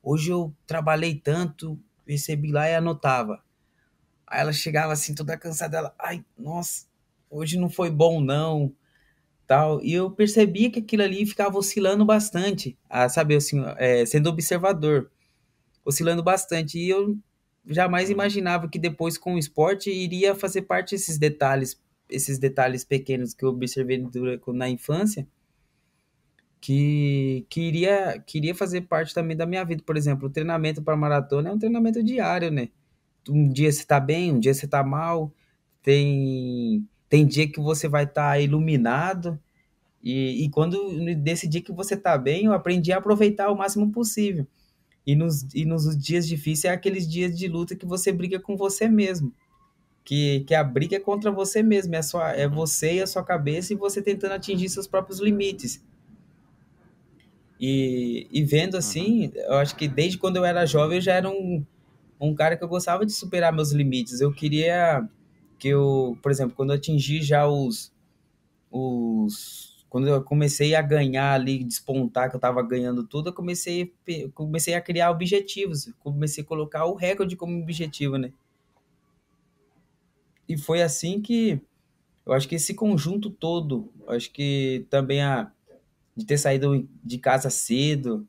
oh, hoje eu trabalhei tanto, recebi lá e anotava. Aí ela chegava assim, toda cansada, ela, ai, nossa, hoje não foi bom não tal, e eu percebia que aquilo ali ficava oscilando bastante, a, sabe, assim, é, sendo observador, oscilando bastante, e eu jamais uhum. imaginava que depois com o esporte iria fazer parte desses detalhes, esses detalhes pequenos que eu observei durante, na infância, que queria queria fazer parte também da minha vida. Por exemplo, o treinamento para maratona é um treinamento diário, né? Um dia você tá bem, um dia você tá mal. Tem tem dia que você vai estar tá iluminado. E, e quando nesse dia que você está bem, eu aprendi a aproveitar o máximo possível. E nos, e nos dias difíceis é aqueles dias de luta que você briga com você mesmo. Que, que a briga é contra você mesmo, é, só é você e a sua cabeça e você tentando atingir seus próprios limites. E, e vendo uhum. assim, eu acho que desde quando eu era jovem eu já era um, um cara que eu gostava de superar meus limites. Eu queria que eu, por exemplo, quando eu atingi já os, os quando eu comecei a ganhar ali, despontar que eu estava ganhando tudo, eu comecei, comecei a criar objetivos, comecei a colocar o recorde como objetivo, né? E foi assim que eu acho que esse conjunto todo, acho que também a de ter saído de casa cedo,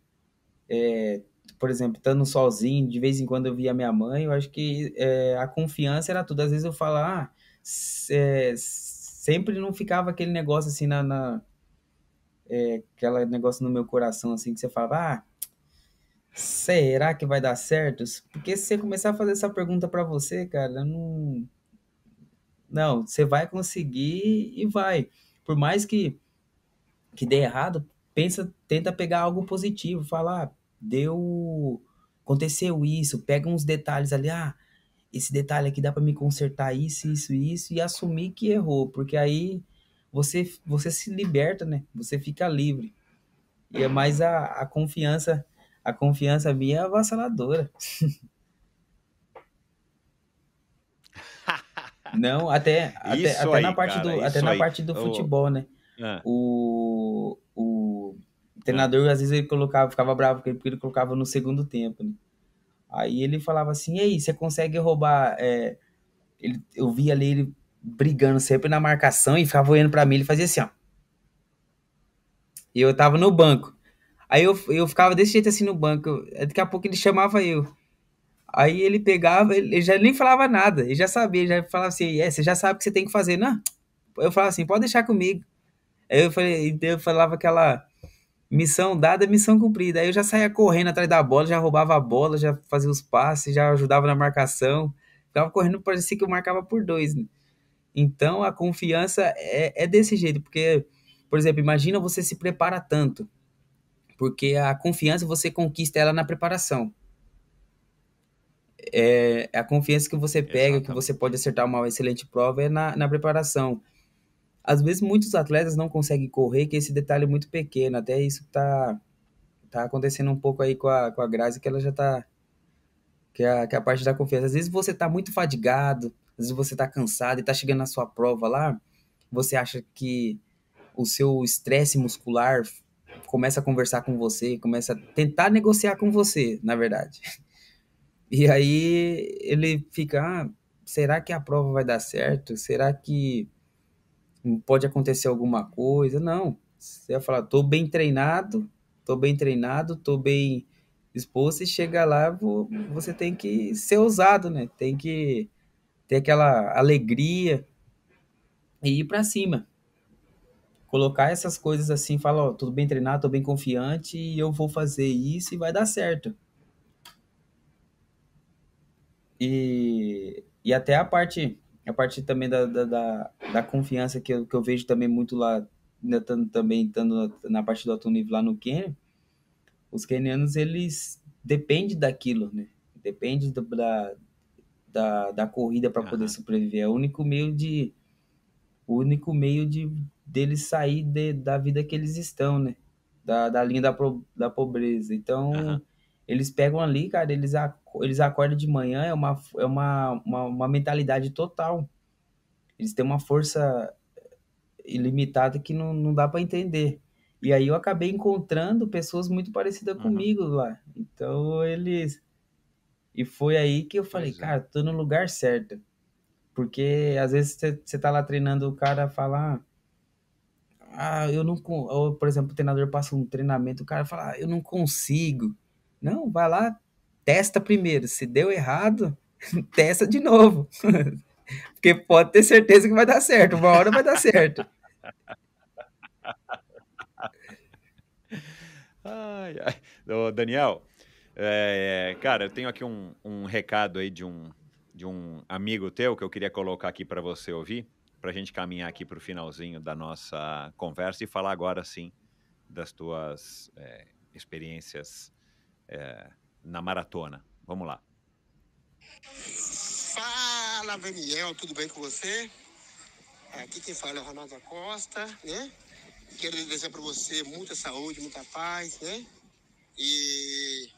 é, por exemplo, estando sozinho, de vez em quando eu via minha mãe, eu acho que é, a confiança era tudo. Às vezes eu falava, ah, é, sempre não ficava aquele negócio assim na. na é, negócio no meu coração, assim, que você falava, ah, será que vai dar certo? Porque se você começar a fazer essa pergunta para você, cara, não. Não, você vai conseguir e vai. Por mais que, que dê errado, pensa, tenta pegar algo positivo, falar ah, deu. Aconteceu isso, pega uns detalhes ali, ah, esse detalhe aqui dá para me consertar isso, isso, isso, e assumir que errou, porque aí você, você se liberta, né? Você fica livre. E é mais a, a confiança, a confiança minha é avassaladora. <laughs> Não, até, até, até na parte cara, do, até aí. na parte do futebol, né? Ah. O, o treinador, às vezes, ele colocava, ficava bravo porque ele colocava no segundo tempo, né? Aí ele falava assim, ei, você consegue roubar... É... Ele, eu via ali ele brigando sempre na marcação e ficava olhando para mim, ele fazia assim, ó. E eu tava no banco. Aí eu, eu ficava desse jeito assim no banco. daqui a pouco ele chamava eu. Aí ele pegava, ele já nem falava nada, ele já sabia, já falava assim, é, você já sabe o que você tem que fazer, não? Né? Eu falava assim, pode deixar comigo. Aí eu falei, então eu falava aquela missão dada, missão cumprida. Aí eu já saía correndo atrás da bola, já roubava a bola, já fazia os passes, já ajudava na marcação. Ficava correndo, parecia que eu marcava por dois. Né? Então a confiança é, é desse jeito, porque, por exemplo, imagina você se prepara tanto, porque a confiança você conquista ela na preparação. É, a confiança que você pega, Exatamente. que você pode acertar uma excelente prova, é na, na preparação às vezes muitos atletas não conseguem correr, que esse detalhe é muito pequeno, até isso tá, tá acontecendo um pouco aí com a, com a Grazi, que ela já tá, que é a, que é a parte da confiança. Às vezes você tá muito fadigado, às vezes você tá cansado e tá chegando na sua prova lá, você acha que o seu estresse muscular começa a conversar com você, começa a tentar negociar com você, na verdade. E aí ele fica, ah, será que a prova vai dar certo? Será que pode acontecer alguma coisa. Não. Você vai falar, tô bem treinado, tô bem treinado, tô bem exposto, e chega lá, você tem que ser ousado, né? Tem que ter aquela alegria e ir para cima. Colocar essas coisas assim, falar, ó, oh, tô bem treinado, tô bem confiante e eu vou fazer isso e vai dar certo. E, e até a parte é a partir também da, da, da, da, confiança que eu, que eu vejo também muito lá, tando, também estando na parte do alto nível lá no Quênia, os quenianos, eles dependem daquilo, né? Depende do, da, da, da corrida para uhum. poder sobreviver. É o único meio de... O único meio de deles sair de, da vida que eles estão, né? Da, da linha da, pro, da pobreza. Então... Uhum eles pegam ali, cara, eles, eles acordam de manhã, é, uma, é uma, uma, uma mentalidade total. Eles têm uma força ilimitada que não, não dá para entender. E aí eu acabei encontrando pessoas muito parecidas uhum. comigo lá. Então eles. E foi aí que eu falei, é. cara, tô no lugar certo. Porque às vezes você tá lá treinando o cara fala. Ah, eu não. Ou, por exemplo, o treinador passa um treinamento, o cara fala, ah, eu não consigo. Não, vai lá, testa primeiro. Se deu errado, <laughs> testa de novo. <laughs> Porque pode ter certeza que vai dar certo. Uma hora vai dar certo. <laughs> ai, ai. Ô, Daniel, é, cara, eu tenho aqui um, um recado aí de um, de um amigo teu que eu queria colocar aqui para você ouvir, para a gente caminhar aqui para o finalzinho da nossa conversa e falar agora sim das tuas é, experiências é, na maratona. Vamos lá. Fala, Daniel, tudo bem com você? Aqui quem fala é o Ronaldo Costa, né? Quero desejar para você muita saúde, muita paz, né? E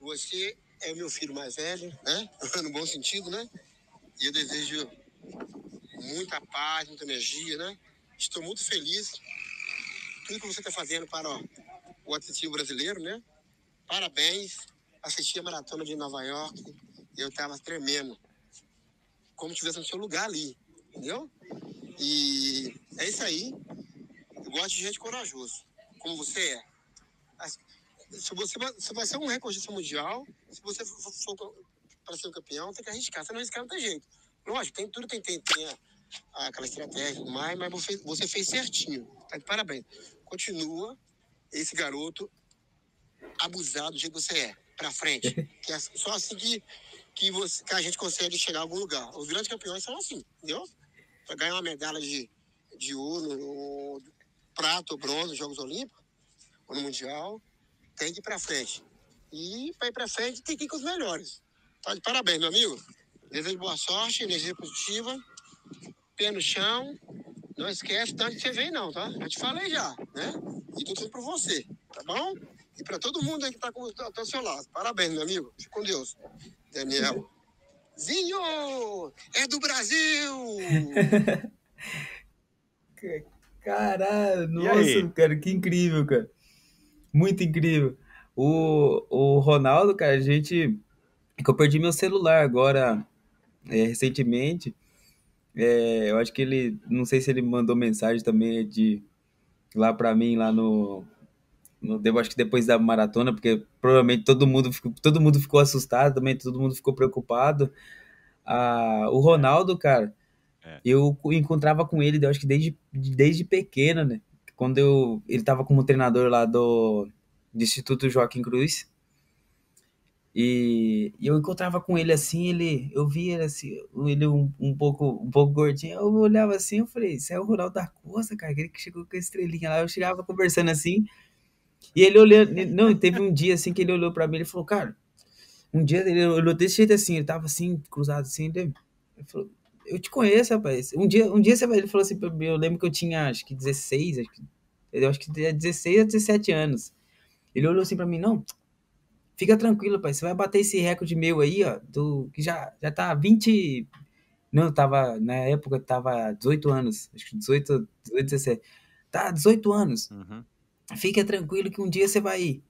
você é o meu filho mais velho, né? <laughs> No bom sentido, né? E eu desejo muita paz, muita energia, né? Estou muito feliz tudo que você está fazendo para ó, o atletismo brasileiro, né? Parabéns. Assisti a maratona de Nova York e eu tava tremendo. Como tivesse no seu lugar ali, entendeu? E é isso aí. Eu gosto de gente corajosa, como você é. Se você, você vai é ser um recordista mundial, se você for, for para ser um campeão, tem que arriscar. Se não arriscar, não tem jeito. Lógico, tem tudo, tem, tem, tem aquela estratégia, mas, mas você, você fez certinho. Tá de parabéns. Continua. Esse garoto abusar do jeito que você é, para frente. <laughs> Que é só assim que, que, você, que a gente consegue chegar a algum lugar. Os grandes campeões são assim, entendeu? Para ganhar uma medalha de, de ouro, prato, bronze, Jogos Olímpicos, ou no Mundial, tem que ir para frente. E para ir para frente tem que ir com os melhores. Tá de parabéns, meu amigo. Desejo boa sorte, energia positiva, pé no chão. Não esquece tanto que você vem, não, tá? Eu te falei já, né? E tô tudo por você, tá bom? E para todo mundo aí que está com tá, tá seu lado. Parabéns, meu amigo. Fique com Deus. Daniel. Zinho! É do Brasil! <laughs> Caralho, nossa, cara, que incrível, cara. Muito incrível. O, o Ronaldo, cara, a gente. que eu perdi meu celular agora é, recentemente. É, eu acho que ele. Não sei se ele mandou mensagem também de lá para mim, lá no, devo acho que depois da maratona, porque provavelmente todo mundo ficou, todo mundo ficou assustado também, todo mundo ficou preocupado. Ah, o é. Ronaldo, cara, é. eu encontrava com ele, eu acho que desde, desde pequeno, né? Quando eu, ele estava como treinador lá do, do Instituto Joaquim Cruz. E, e, eu encontrava com ele assim, ele, eu via ele assim, ele um, um, pouco, um pouco gordinho, eu olhava assim, eu falei, isso é o Ronaldo da Costa, cara, aquele que chegou com a estrelinha lá, eu chegava conversando assim, e ele olhou não, teve um dia assim que ele olhou para mim e falou, cara, um dia ele olhou desse jeito assim, ele tava assim, cruzado assim, ele falou, eu te conheço, rapaz. Um dia, um dia ele falou assim pra mim, eu lembro que eu tinha acho que 16, acho que, eu acho que 16 é a 17 anos. Ele olhou assim para mim, não, fica tranquilo, pai, você vai bater esse recorde meu aí, ó, do que já já tá 20 não, tava na época tava 18 anos, acho que 18, 18 17. Tá 18 anos. Uhum fica tranquilo que um dia você vai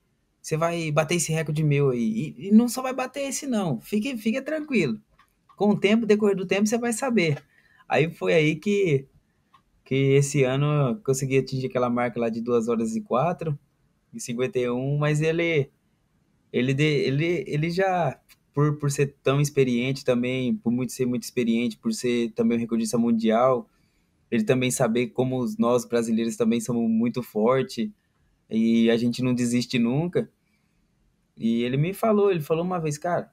você vai bater esse recorde meu aí. E, e não só vai bater esse, não. Fique, fique tranquilo. Com o tempo, decorrer do tempo, você vai saber. Aí foi aí que, que esse ano eu consegui atingir aquela marca lá de 2 horas e 4 e 51, mas ele ele, ele, ele já, por, por ser tão experiente também, por muito ser muito experiente, por ser também um recordista mundial, ele também saber como nós brasileiros também somos muito forte e a gente não desiste nunca. E ele me falou, ele falou uma vez, cara,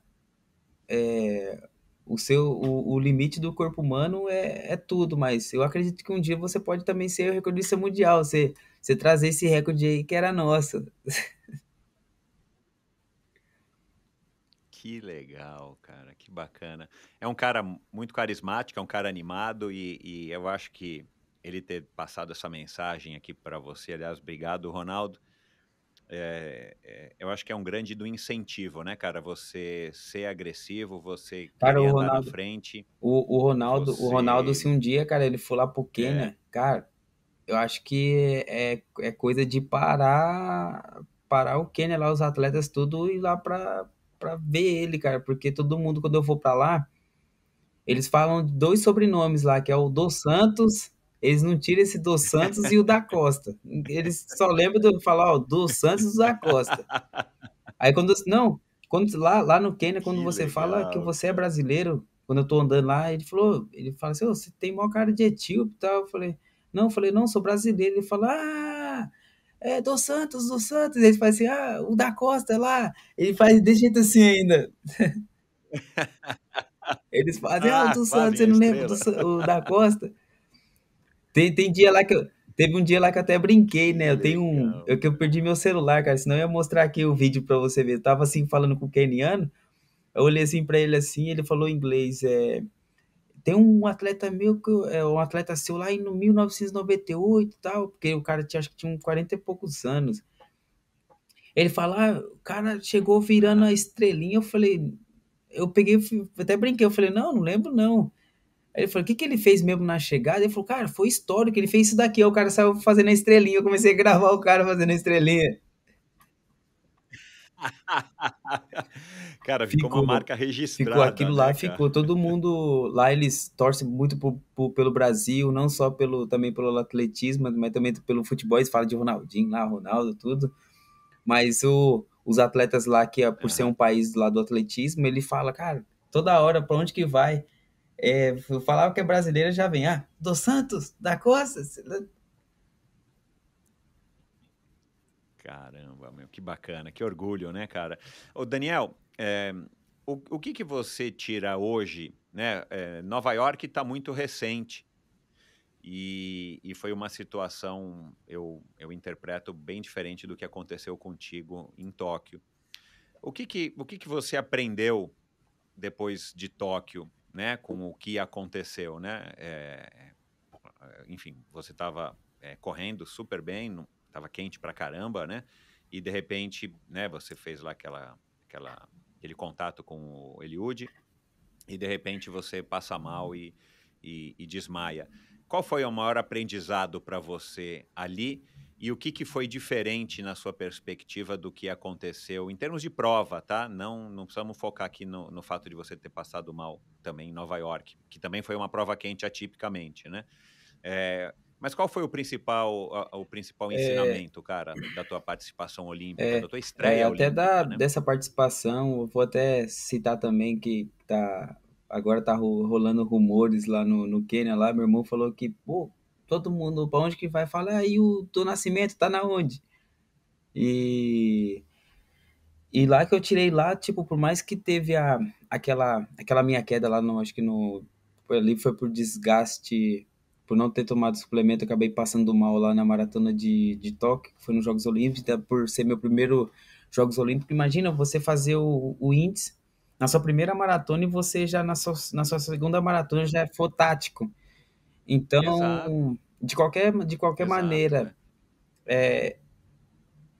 é, o seu o, o, limite do corpo humano é, é tudo, mas eu acredito que um dia você pode também ser o recordista mundial, você, você trazer esse recorde aí que era nosso. <laughs> Que legal, cara, que bacana. É um cara muito carismático, é um cara animado e, e eu acho que ele ter passado essa mensagem aqui para você. Aliás, obrigado, Ronaldo. É, é, eu acho que é um grande do incentivo, né, cara? Você ser agressivo, você cara, o Ronaldo, na frente. O, o Ronaldo, você... o Ronaldo, se um dia, cara, ele for lá pro é. Quênia, é. cara, eu acho que é, é coisa de parar parar o Quênia lá, os atletas tudo e lá pra, pra ver ele, cara, porque todo mundo, quando eu for pra lá, eles falam dois sobrenomes lá, que é o dos Santos eles não tiram esse do Santos e o da Costa. Eles só lembram de falar, ó, do Santos e o da Costa. Aí quando. Não, quando, lá, lá no Quênia, quando que você legal. fala que você é brasileiro, quando eu tô andando lá, ele falou, ele fala assim, oh, você tem maior cara de etíope e tal. Eu falei, não, eu falei, não, sou brasileiro. Ele fala, ah, é do Santos, do Santos. Ele faz assim, ah, o da Costa é lá. Ele faz de jeito assim ainda. <laughs> Eles fazem, ah, ah o do Santos, você não lembra do, o da Costa? Tem, tem dia lá que eu. Teve um dia lá que eu até brinquei, né? Eu tenho um. Eu, que eu perdi meu celular, cara. Senão eu ia mostrar aqui o vídeo pra você ver. Eu tava assim falando com o keniano. Eu olhei assim pra ele assim, ele falou em inglês. É, tem um atleta meu, que, é, um atleta seu lá em 1998 e tal, porque o cara tinha, acho que tinha uns 40 e poucos anos. Ele fala, ah, o cara chegou virando a estrelinha. Eu falei, eu peguei, até brinquei. Eu falei, não, não lembro não. Aí ele falou, o que, que ele fez mesmo na chegada? Ele falou, cara, foi histórico, ele fez isso daqui. Aí o cara saiu fazendo a estrelinha, eu comecei a gravar o cara fazendo a estrelinha. <laughs> cara, ficou, ficou, uma marca registrada. Ficou aquilo lá, né, ficou. Todo mundo lá, eles torcem muito pro, pro, pelo Brasil, não só pelo também pelo atletismo, mas também pelo futebol. Eles falam de Ronaldinho lá, Ronaldo, tudo. Mas o, os atletas lá, que é, por é. ser um país lá do atletismo, ele fala, cara, toda hora, pra onde que vai? É, eu falava que é brasileira, já vem, ah, do Santos, da Costa. Caramba, meu, que bacana, que orgulho, né, cara? Ô, Daniel, é, o, o que, que você tira hoje, né? É, Nova York está muito recente, e, e, foi uma situação, eu, eu interpreto, bem diferente do que aconteceu contigo em Tóquio. O que, que, o que, que você aprendeu depois de Tóquio né, com o que aconteceu, né? É, é enfim, você estava é, correndo super bem, estava quente pra caramba, né? E de repente, né, você fez lá aquela, aquela, aquele contato com o Eliud e de repente você passa mal e, e, e desmaia. Qual foi o maior aprendizado para você ali? E o que, que foi diferente na sua perspectiva do que aconteceu em termos de prova, tá? Não, não precisamos focar aqui no, no fato de você ter passado mal também em Nova York, que também foi uma prova quente atipicamente, né? É, mas qual foi o principal, o principal é. ensinamento, é, cara, da tua participação olímpica, é, da tua estreia? É, até olímpica, né? dessa participação, vou até citar também que tá, agora tá rolando rumores lá no, no Quênia, lá, meu irmão falou que, pô, todo mundo para onde que vai fala aí ah, o do nascimento tá na onde e e lá que eu tirei lá tipo por mais que teve a aquela aquela minha queda lá não acho que no ali foi por desgaste por não ter tomado suplemento acabei passando mal lá na maratona de de Tóquio que foi nos Jogos Olímpicos então, por ser meu primeiro Jogos Olímpicos imagina você fazer o, o índice na sua primeira maratona e você já na sua, na sua segunda maratona já é fotático. tático então, de qualquer, de qualquer maneira, é. é.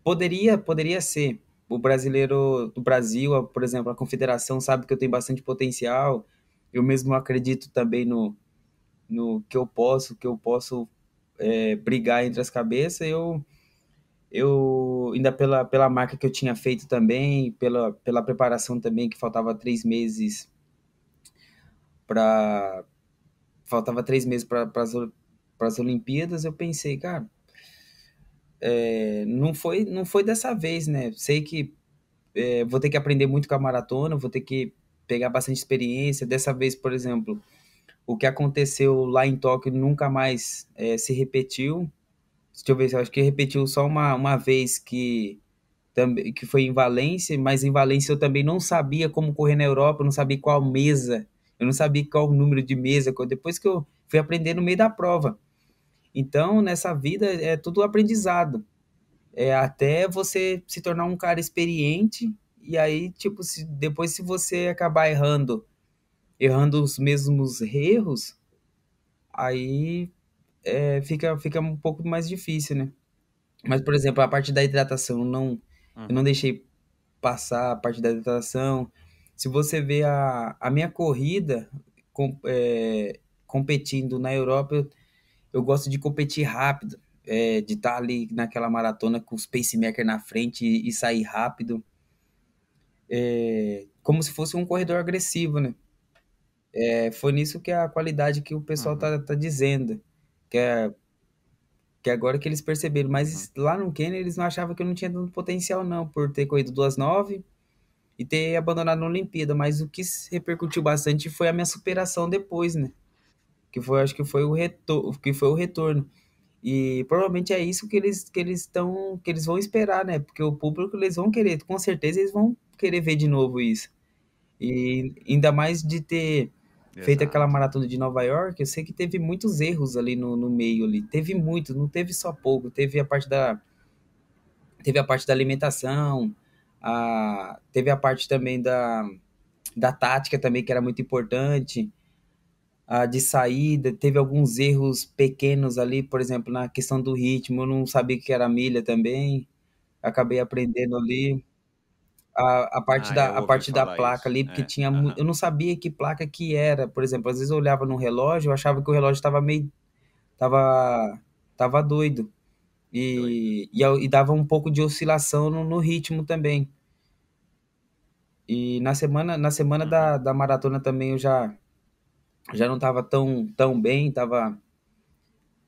poderia, poderia ser. O brasileiro do Brasil, por exemplo, a confederação sabe que eu tenho bastante potencial. Eu mesmo acredito também no, no que eu posso, que eu posso é, brigar entre as cabeças. Eu, eu ainda pela, pela marca que eu tinha feito também, pela, pela preparação também que faltava três meses para faltava três meses para as Olimpíadas, eu pensei, cara, é, não, foi, não foi dessa vez, né? Sei que é, vou ter que aprender muito com a maratona, vou ter que pegar bastante experiência. Dessa vez, por exemplo, o que aconteceu lá em Tóquio nunca mais é, se repetiu. Deixa eu ver, eu acho que repetiu só uma, uma vez que que foi em Valência, mas em Valência eu também não sabia como correr na Europa, não sabia qual mesa eu não sabia qual o número de mesa, depois que eu fui aprender no meio da prova. Então, nessa vida é tudo aprendizado. É até você se tornar um cara experiente e aí, tipo, se, depois se você acabar errando, errando os mesmos erros, aí é, fica, fica um pouco mais difícil, né? Mas, por exemplo, a parte da hidratação, não, uhum. eu não uhum. deixei passar a parte da hidratação. Se você vê a, a minha corrida com, é, competindo na Europa, eu, eu, gosto de competir rápido, é, de estar tá ali naquela maratona com os pacemaker na frente e, e sair rápido. É, como se fosse um corredor agressivo, né? É, foi nisso que é a qualidade que o pessoal uhum. tá, tá dizendo, que é que é agora que eles perceberam, mas uhum. lá no Kenner eles não achavam que eu não tinha tanto potencial não, por ter corrido nove e ter abandonado na Olimpíada, mas o que repercutiu bastante foi a minha superação depois, né? Que foi, acho que foi o retorno, que foi o retorno. E provavelmente é isso que eles que eles estão que eles vão esperar, né? Porque o público eles vão querer, com certeza eles vão querer ver de novo isso. E ainda mais de ter Exato. feito aquela maratona de Nova York, eu sei que teve muitos erros ali no, no meio ali. Teve muito, não teve só pouco, teve a parte da teve a parte da alimentação, teve a parte também da, da tática também, que era muito importante, a, de saída. Teve alguns erros pequenos ali, por exemplo, na questão do ritmo. Eu não sabia que era milha também. Acabei aprendendo ali. A, a parte ah, da, a parte da placa isso. ali, porque é, tinha. Uh -huh. Eu não sabia que placa que era. Por exemplo, às vezes eu olhava no relógio, eu achava que o relógio estava meio. Tava, tava doido. E, e, e, dava um pouco de oscilação no, no, ritmo também. E na semana, na semana uhum. da, da maratona também eu já, já não estava tão, tão bem, tava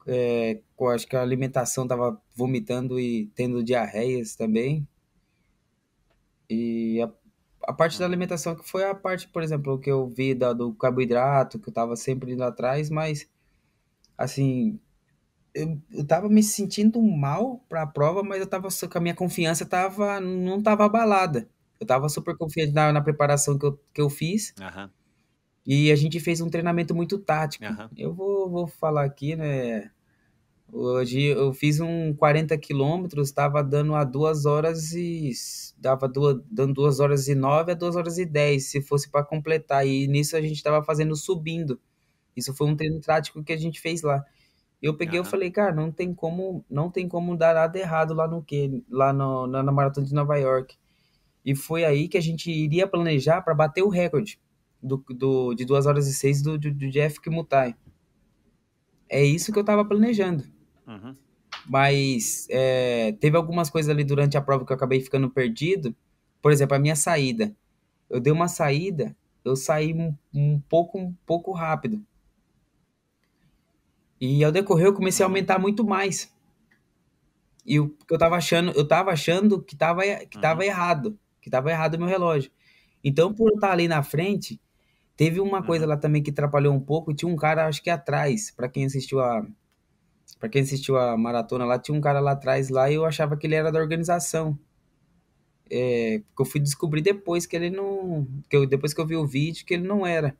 é, acho que a alimentação estava vomitando e tendo diarreias também. E a, a parte uhum. da alimentação que foi a parte, por exemplo, que eu vi da, do carboidrato, que eu estava sempre indo atrás, mas assim, eu, tava me sentindo mal para a prova, mas eu tava com a minha confiança tava não tava abalada. Eu tava super confiante na, na preparação que eu, que eu fiz. Uhum. E a gente fez um treinamento muito tático. Uhum. Eu vou, vou falar aqui, né? Hoje eu fiz um 40 quilômetros, estava dando a 2 horas e. Dava duas, dando duas horas e 9 a 2 horas e 10, se fosse para completar. E nisso a gente estava fazendo subindo. Isso foi um treino tático que a gente fez lá. Eu peguei uhum. eu falei, cara, não tem como, não tem como dar nada errado lá no que, lá no, na, na maratona de Nova York. E foi aí que a gente iria planejar para bater o recorde do, do, de 2 horas e 6 do, do, do Jeff Kimutai. É isso que eu estava planejando. Uhum. Mas é, teve algumas coisas ali durante a prova que eu acabei ficando perdido. Por exemplo, a minha saída. Eu dei uma saída, eu saí um, um pouco um pouco rápido. E ao decorrer eu comecei a aumentar muito mais. E o que eu tava achando, eu tava achando que tava, que tava uhum. errado, que tava errado o meu relógio. Então, por eu estar tá ali na frente, teve uma uhum. coisa lá também que atrapalhou um pouco, tinha um cara acho que atrás, para quem assistiu a para quem assistiu a maratona lá, tinha um cara lá atrás lá e eu achava que ele era da organização. É, eu fui descobrir depois que ele não, que eu, depois que eu vi o vídeo que ele não era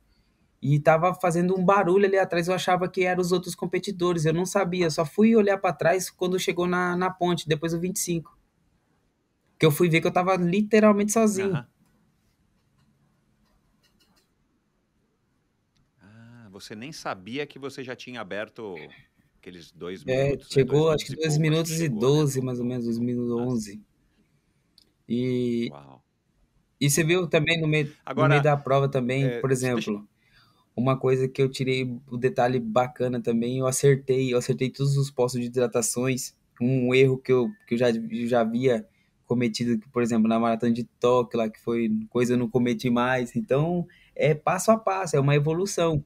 e estava fazendo um barulho ali atrás. Eu achava que eram os outros competidores, eu não sabia, só fui olhar para trás quando chegou na, na ponte, depois do 25. Que eu fui ver que eu estava literalmente sozinho. Uhum. Ah, você nem sabia que você já tinha aberto aqueles dois é, minutos. É, chegou, né? dois acho que dois minutos e doze né? mais ou menos, dois minutos e onze. E. Uau. E você viu também no meio, Agora, no meio da prova também, é, por exemplo. Uma coisa que eu tirei o um detalhe bacana também, eu acertei, eu acertei todos os postos de hidratações. Um erro que eu, que eu já, já havia cometido, por exemplo, na maratona de Tóquio, lá que foi coisa eu não cometi mais. Então, é passo a passo, é uma evolução.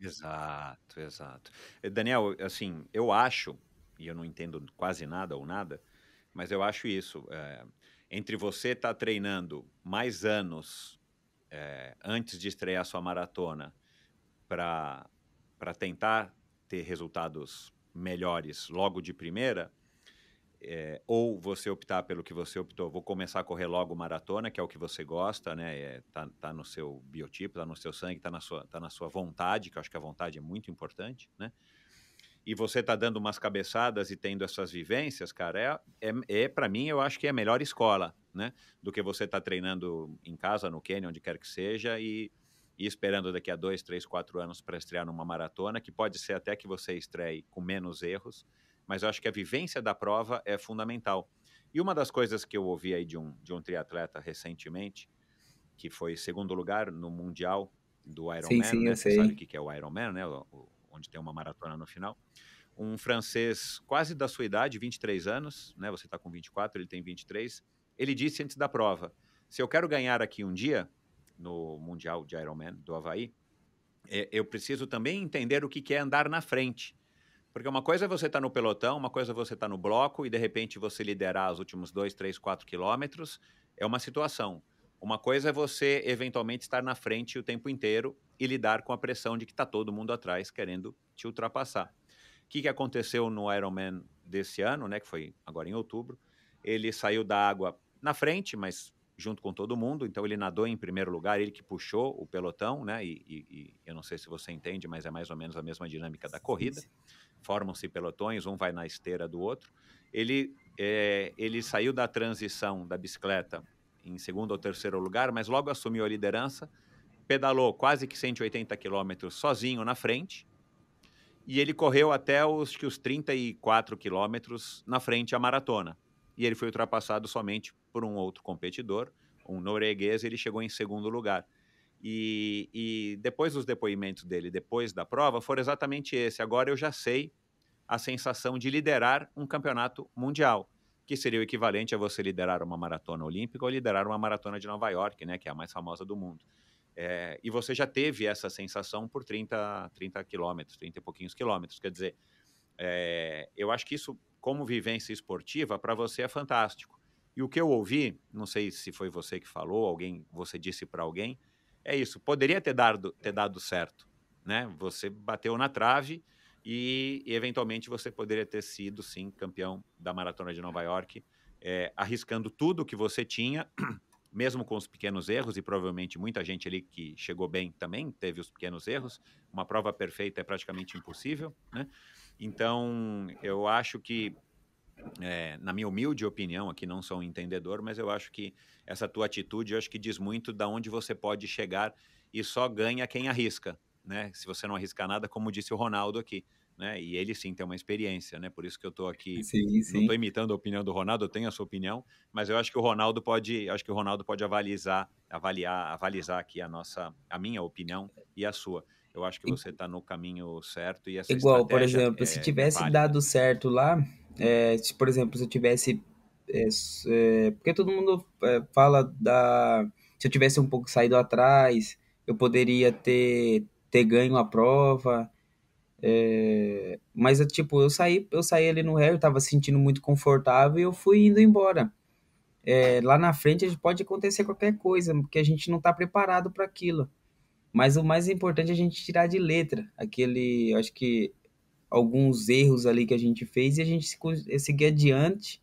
Exato, exato. Eh, Daniel, assim, eu acho, e eu não entendo quase nada ou nada, mas eu acho isso. Eh, entre você estar tá treinando mais anos é, antes de estrear sua maratona para tentar ter resultados melhores logo de primeira, é, ou você optar pelo que você optou, vou começar a correr logo maratona, que é o que você gosta, né? É, tá, tá no seu biotipo, tá no seu sangue, tá na sua, tá na sua vontade, que eu acho que a vontade é muito importante, né? e você está dando umas cabeçadas e tendo essas vivências, cara, é, é, é para mim, eu acho que é a melhor escola, né? Do que você está treinando em casa, no Quênia, onde quer que seja, e, e, esperando daqui a dois, três, quatro anos para estrear numa maratona, que pode ser até que você estreie com menos erros, mas eu acho que a vivência da prova é fundamental. E uma das coisas que eu ouvi aí de um, de um triatleta recentemente, que foi segundo lugar no Mundial do Ironman, sim, sim, né? eu sei. sabe o que é o Ironman, né? O, onde tem uma maratona no final. Um francês quase da sua idade, 23 anos, né? Você está com 24, ele tem 23. Ele disse antes da prova: se eu quero ganhar aqui um dia no Mundial de Ironman do Havaí, é, eu preciso também entender o que é andar na frente. Porque uma coisa é você estar tá no pelotão, uma coisa é você estar tá no bloco e de repente você liderar os últimos dois, três, quatro quilômetros, é uma situação. Uma coisa é você eventualmente estar na frente o tempo inteiro e lidar com a pressão de que está todo mundo atrás querendo te ultrapassar. O que, que aconteceu no Ironman desse ano, né, que foi agora em outubro? Ele saiu da água na frente, mas junto com todo mundo. Então ele nadou em primeiro lugar, ele que puxou o pelotão, né? E, e, e eu não sei se você entende, mas é mais ou menos a mesma dinâmica da corrida. Formam-se pelotões, um vai na esteira do outro. Ele é, ele saiu da transição da bicicleta em segundo ou terceiro lugar, mas logo assumiu a liderança, pedalou quase que 180 quilômetros sozinho na frente, e ele correu até os, que os 34 quilômetros na frente à maratona. E ele foi ultrapassado somente por um outro competidor, um norueguês, ele chegou em segundo lugar. E, e depois dos depoimentos dele, depois da prova, foram exatamente esse. Agora eu já sei a sensação de liderar um campeonato mundial que seria o equivalente a você liderar uma maratona olímpica ou liderar uma maratona de Nova York, né, que é a mais famosa do mundo. É, e você já teve essa sensação por 30, 30 quilômetros, 30 e pouquinhos quilômetros. Quer dizer, é, eu acho que isso, como vivência esportiva, para você é fantástico. E o que eu ouvi, não sei se foi você que falou, alguém, você disse para alguém, é isso. Poderia ter dado, ter dado certo, né? Você bateu na trave, e, eventualmente você poderia ter sido, sim, campeão da maratona de Nova York, é, arriscando tudo o que você tinha, <clears throat> mesmo com os pequenos erros, e provavelmente muita gente ali que chegou bem também teve os pequenos erros. Uma prova perfeita é praticamente impossível, né? Então, eu acho que é, na minha humilde opinião, aqui não sou um entendedor, mas eu acho que essa tua atitude, eu acho que diz muito da onde você pode chegar e só ganha quem arrisca, né? Se você não arriscar nada, como disse o Ronaldo aqui. Né? E ele sim tem uma experiência, né? Por isso que eu estou aqui, sim, sim. não estou imitando a opinião do Ronaldo, eu tenho a sua opinião, mas eu acho que o Ronaldo pode, acho que o Ronaldo pode avalizar, avaliar, avalizar aqui a nossa, a minha opinião e a sua. Eu acho que você está no caminho certo e essa igual, por exemplo, é se tivesse válida. dado certo lá, é, se, por exemplo, se eu tivesse, é, é porque todo mundo é, fala da, se eu tivesse um pouco saído atrás, eu poderia ter ter ganho a prova. É... Mas, eu, é, tipo, eu saí, eu saí ali no réu, eu tava sentindo muito confortável e eu fui indo embora. É, lá na frente pode acontecer qualquer coisa, porque a gente não está preparado para aquilo. Mas o mais importante é a gente tirar de letra aquele, acho que alguns erros ali que a gente fez e a gente seguir adiante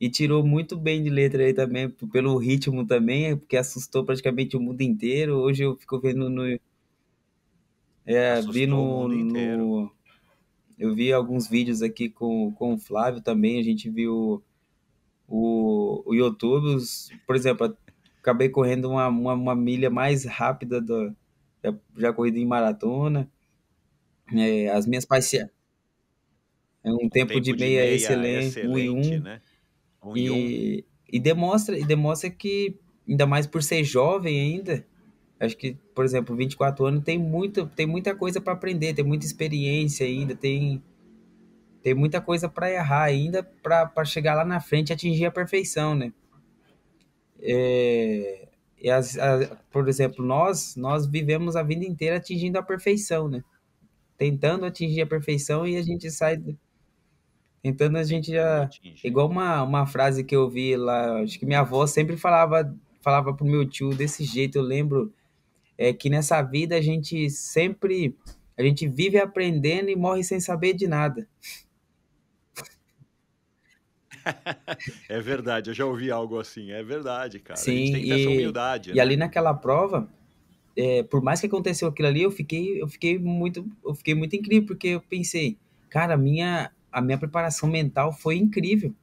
e tirou muito bem de letra aí também pelo ritmo também, porque assustou praticamente o mundo inteiro. Hoje eu fico vendo no é, Assustou vi no, no, Eu vi alguns vídeos aqui com, com o Flávio também, a gente viu o, o YouTube, por exemplo, acabei correndo uma, uma, uma milha mais rápida do, já, já corrida em maratona. É, as minhas parciais. É um, um tempo, tempo, de, de meia, meia, excelente, excelente um e um. Né? e, e demonstra e demonstra que ainda mais por ser jovem ainda Acho que, por exemplo, 24 anos tem, muito, tem muita coisa para aprender, tem muita experiência ainda, tem, tem muita coisa para errar ainda para chegar lá na frente e atingir a perfeição, né? É, e as, por exemplo, nós, nós vivemos a vida inteira atingindo a perfeição, né? Tentando atingir a perfeição e a gente sai. Tentando a gente já. Atinge. Igual uma, uma frase que eu vi lá, acho que minha avó sempre falava falava pro meu tio desse jeito, eu lembro é que nessa vida a gente sempre a gente vive aprendendo e morre sem saber de nada. <laughs> é verdade, eu já ouvi algo assim, é verdade, cara. Sim, a gente tem que ter e, essa humildade. E né? ali naquela prova, é, por mais que aconteceu aquilo ali, eu fiquei, eu fiquei muito, eu fiquei muito incrível, porque eu pensei, cara, a minha, a minha preparação mental foi incrível.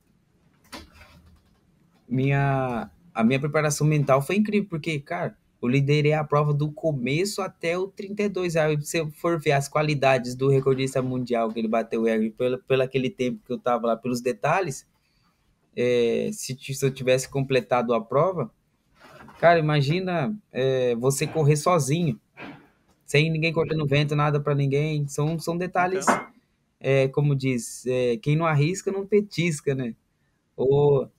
Minha, a minha preparação mental foi incrível, porque, cara, eu liderei a prova do começo até o 32. Aí, se eu for ver as qualidades do recordista mundial que ele bateu o recorde pelo, pelo aquele tempo que eu estava lá, pelos detalhes, é, se, se, eu tivesse completado a prova, cara, imagina é, você correr sozinho, sem ninguém cortando vento, nada para ninguém. São, são detalhes, então. é, como diz, é, quem não arrisca não petisca, né? Ou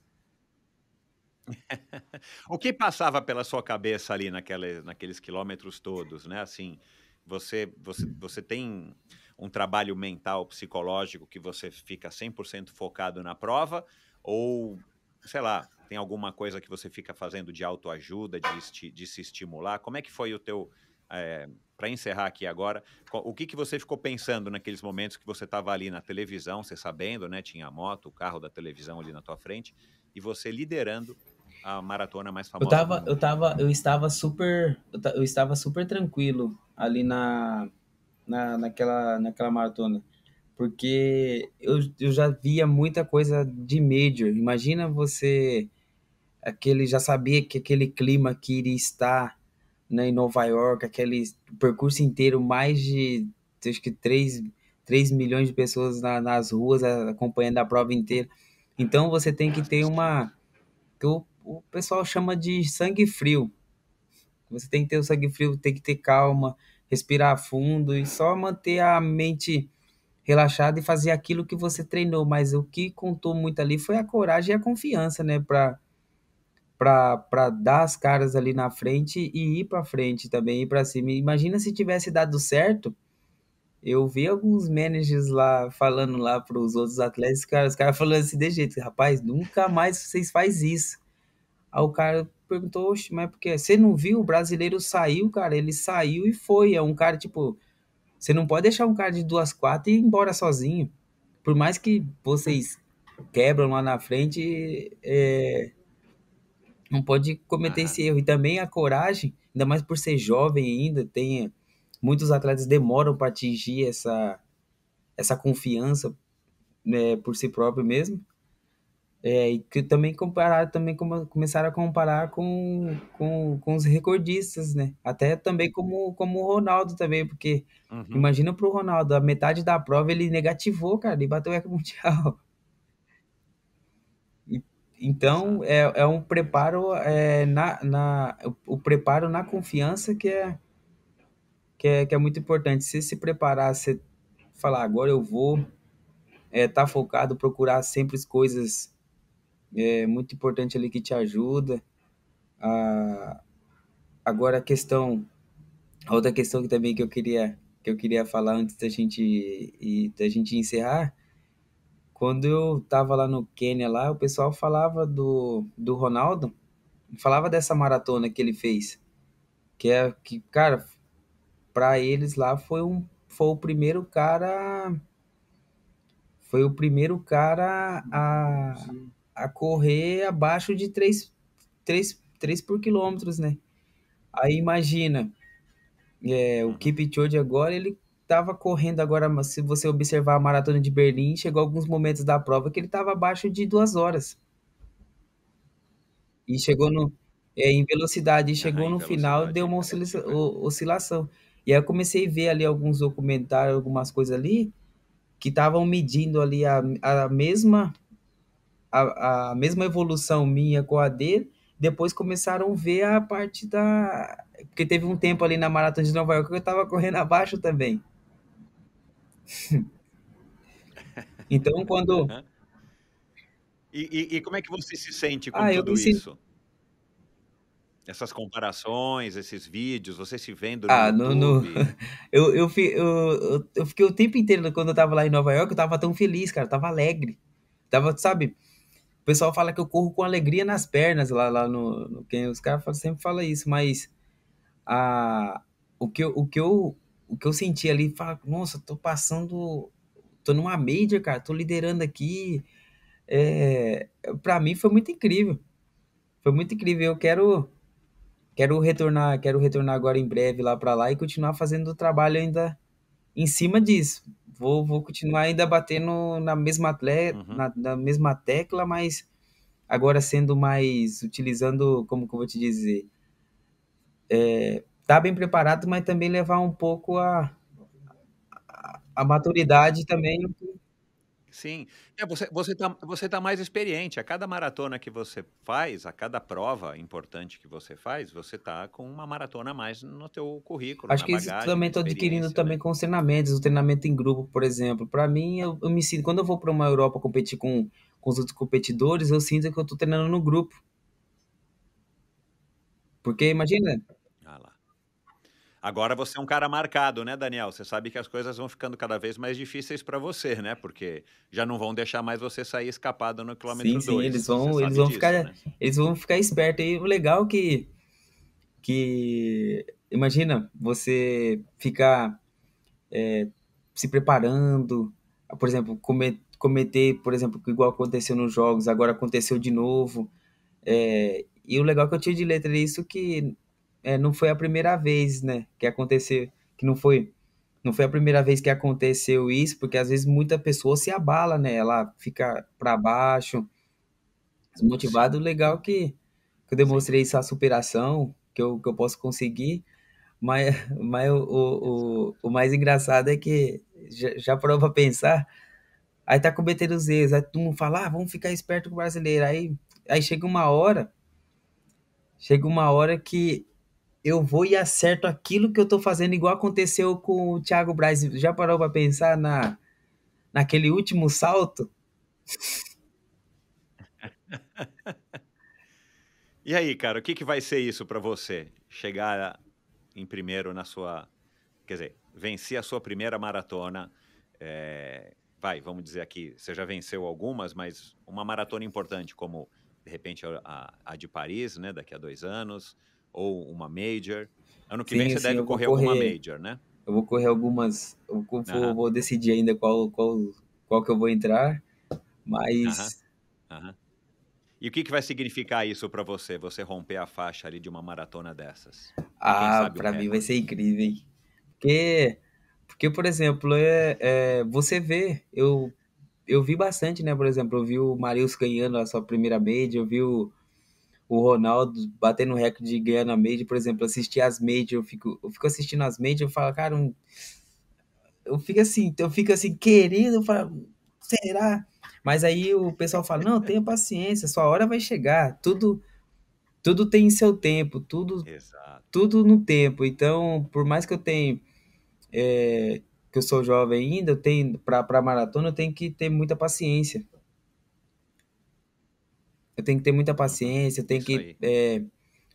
o que passava pela sua cabeça ali naquela, naqueles quilômetros todos, né? Assim, você, você, você tem um trabalho mental, psicológico, que você fica 100% focado na prova? Ou, sei lá, tem alguma coisa que você fica fazendo de autoajuda, de, de se estimular? Como é que foi o teu... É, eh, para encerrar aqui agora, o que, que você ficou pensando naqueles momentos que você estava ali na televisão, você sabendo, né? Tinha a moto, o carro da televisão ali na tua frente, e você liderando a maratona mais famosa. Eu tava, eu tava, eu estava super, eu, estava super tranquilo ali na, na naquela, naquela maratona, porque eu, eu já via muita coisa de major. Imagina você aquele já sabia que aquele clima que iria estar né, em Nova York, aquele percurso inteiro mais de acho que 3, 3 milhões de pessoas na, nas ruas acompanhando a prova inteira. Então você tem que ter uma o pessoal chama de sangue frio. Você tem que ter o sangue frio, tem que ter calma, respirar fundo e só manter a mente relaxada e fazer aquilo que você treinou. Mas o que contou muito ali foi a coragem e a confiança, né? Pra, pra, pra dar as caras ali na frente e ir pra frente também, ir pra cima. Imagina se tivesse dado certo. Eu vi alguns managers lá falando lá para os outros atletas, cara, os caras falando assim, de jeito, rapaz, nunca mais vocês faz isso. Aí o cara perguntou, Oxe, mas porque você não viu? O brasileiro saiu, cara, ele saiu e foi. É um cara, tipo, você não pode deixar um cara de duas quatro e ir embora sozinho. Por mais que vocês quebram lá na frente, é, não pode cometer ah. esse erro. E também a coragem, ainda mais por ser jovem ainda, tem é, muitos atletas demoram para atingir essa, essa confiança né, por si próprio mesmo. É, e que também comparar, também começaram a comparar com, com, com os recordistas, né? Até também uhum. como, como o Ronaldo também, porque uhum. imagina pro Ronaldo, a metade da prova ele negativou, cara, ele bateu o recorde mundial. E, então, é, é um preparo é, na, na o, o preparo na confiança que é, que é que é muito importante. Se se preparar, você falar agora eu vou, é, tá focado, procurar sempre as coisas é muito importante ali que te ajuda. A... Agora a questão, a outra questão que também que eu queria que eu queria falar antes da gente da gente encerrar, quando eu tava lá no Quênia lá, o pessoal falava do, do Ronaldo, falava dessa maratona que ele fez, que é que cara, para eles lá foi um foi o primeiro cara foi o primeiro cara a Sim a correr abaixo de 3, 3, 3 por quilômetros, né? Aí imagina, é, o uhum. Kipchoge agora, ele estava correndo agora, se você observar a maratona de Berlim, chegou alguns momentos da prova que ele estava abaixo de duas horas. E chegou no, é, em velocidade, e chegou ah, no final, deu uma oscilação, oscilação. E aí eu comecei a ver ali alguns documentários, algumas coisas ali, que estavam medindo ali a, a mesma a, a mesma evolução minha com a dele, depois começaram a ver a parte da. Porque teve um tempo ali na maratona de Nova York que eu tava correndo abaixo também. <laughs> então, quando. E, e, e, como é que você se sente com ah, tudo isso? Essas comparações, esses vídeos, você se vendo no ah, no, no... <laughs> eu, eu, eu, eu, fiquei o tempo inteiro, quando eu tava lá em Nova York, eu tava tão feliz, cara, tava alegre. Tava, sabe, pessoal fala que eu corro com alegria nas pernas lá, lá no, no quem os caras sempre falam isso, mas a, o, que eu, o, que eu, o que eu senti ali, fala, nossa, tô passando, tô numa major, cara, tô liderando aqui, é, para mim foi muito incrível, foi muito incrível, eu quero quero retornar, quero retornar agora em breve lá para lá e continuar fazendo o trabalho ainda em cima disso. Vou, vou continuar ainda batendo na mesma atleta, uhum. na, na, mesma tecla, mas agora sendo mais utilizando, como que eu vou te dizer, é, tá bem preparado, mas também levar um pouco a a, a maturidade também Sim. É, você, você, tá, você tá mais experiente. A cada maratona que você faz, a cada prova importante que você faz, você está com uma maratona a mais no teu currículo. Acho que bagagem, isso também estou adquirindo né? também com os treinamentos, o treinamento em grupo, por exemplo. Para mim, eu, eu, me sinto, quando eu vou para uma Europa competir com, com os outros competidores, eu sinto que eu estou treinando no grupo. Porque imagina, Agora você é um cara marcado, né, Daniel? Você sabe que as coisas vão ficando cada vez mais difíceis para você, né? É. Porque já não vão deixar mais você sair escapado no quilômetro 2. Sim, sim, eles vão, eles vão disso, ficar, né? eles vão ficar espertos. E o legal é que que imagina você ficar é, se preparando, por exemplo, cometer, por exemplo, igual aconteceu nos jogos, agora aconteceu de novo. É, e o legal que eu tinha de letra é isso que é, não foi a primeira vez, né, que aconteceu, que não foi, não foi a primeira vez que aconteceu isso, porque às vezes muita pessoa se abala, né, ela fica para baixo, desmotivado. Legal que, que eu demonstrei essa superação, que eu, que eu posso conseguir, mas, mas o, o, o, o mais engraçado é que já, já parou pensar, aí tá cometendo os erros, aí todo mundo fala, ah, vamos ficar esperto com o brasileiro, aí, aí chega uma hora, chega uma hora que eu vou e acerto aquilo que eu tô fazendo, igual aconteceu com o Thiago Braz. Já parou para pensar na, naquele último salto? <laughs> e aí, cara, o que, que vai ser isso para você? Chegar em primeiro na sua. Quer dizer, vencer a sua primeira maratona. É, vai, vamos dizer aqui, você já venceu algumas, mas uma maratona importante, como de repente a, a de Paris, né, daqui a dois anos, ou uma major. Ano que sim, vem você sim, deve correr, correr, alguma major, né? Eu vou correr algumas. Eu vou, vou decidir ainda qual, qual, qual que eu vou entrar, mas. E o que, que vai significar isso para você, você romper a faixa ali de uma maratona dessas? Ah, para mim vai ser incrível, hein? Porque, porque por exemplo, é, é, você vê, eu, eu vi bastante, né? Por exemplo, eu vi o Marius ganhando a sua primeira major, eu vi o, o Ronaldo batendo recorde de ganhar na Major, por exemplo, assistir as Major, eu fico, eu fico assistindo as Major, eu falo, cara, um... eu fico assim, eu fico assim, querendo, eu falo, será? Mas aí o pessoal fala, não, tenha paciência, sua hora vai chegar, tudo tudo tem seu tempo, tudo Exato. tudo no tempo. Então, por mais que eu tenha é, que eu sou jovem ainda, eu tenho para maratona, eu tenho que ter muita paciência eu tenho que ter muita paciência, eu tenho Isso que é,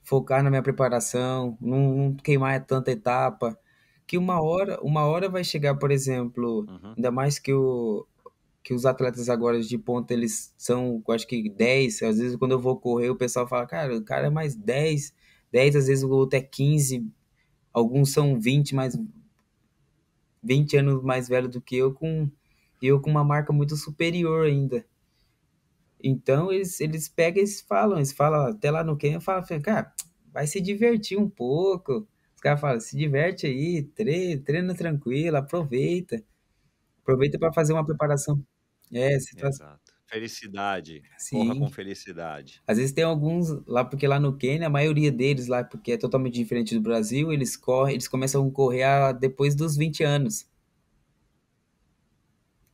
focar na minha preparação, não, não, queimar tanta etapa. Que uma hora, uma hora vai chegar, por exemplo, uhum. ainda mais que, o, que os atletas agora de ponta, eles são, acho que 10. Às vezes, quando eu vou correr, o pessoal fala, cara, o cara é mais 10, 10, às vezes o outro é 15, alguns são 20, mais 20 anos mais velho do que eu, com eu com uma marca muito superior ainda. Então eles, eles pegam e falam, eles falam até lá no Quênia, fala cara, vai se divertir um pouco. Os caras falam, se diverte aí, treina, treina tranquilo, aproveita. Aproveita para fazer uma preparação. É, situação. Exato. Felicidade. Sim. Corra com felicidade. Às vezes tem alguns lá, porque lá no Quênia, a maioria deles lá, porque é totalmente diferente do Brasil, eles correm, eles começam a correr depois dos 20 anos.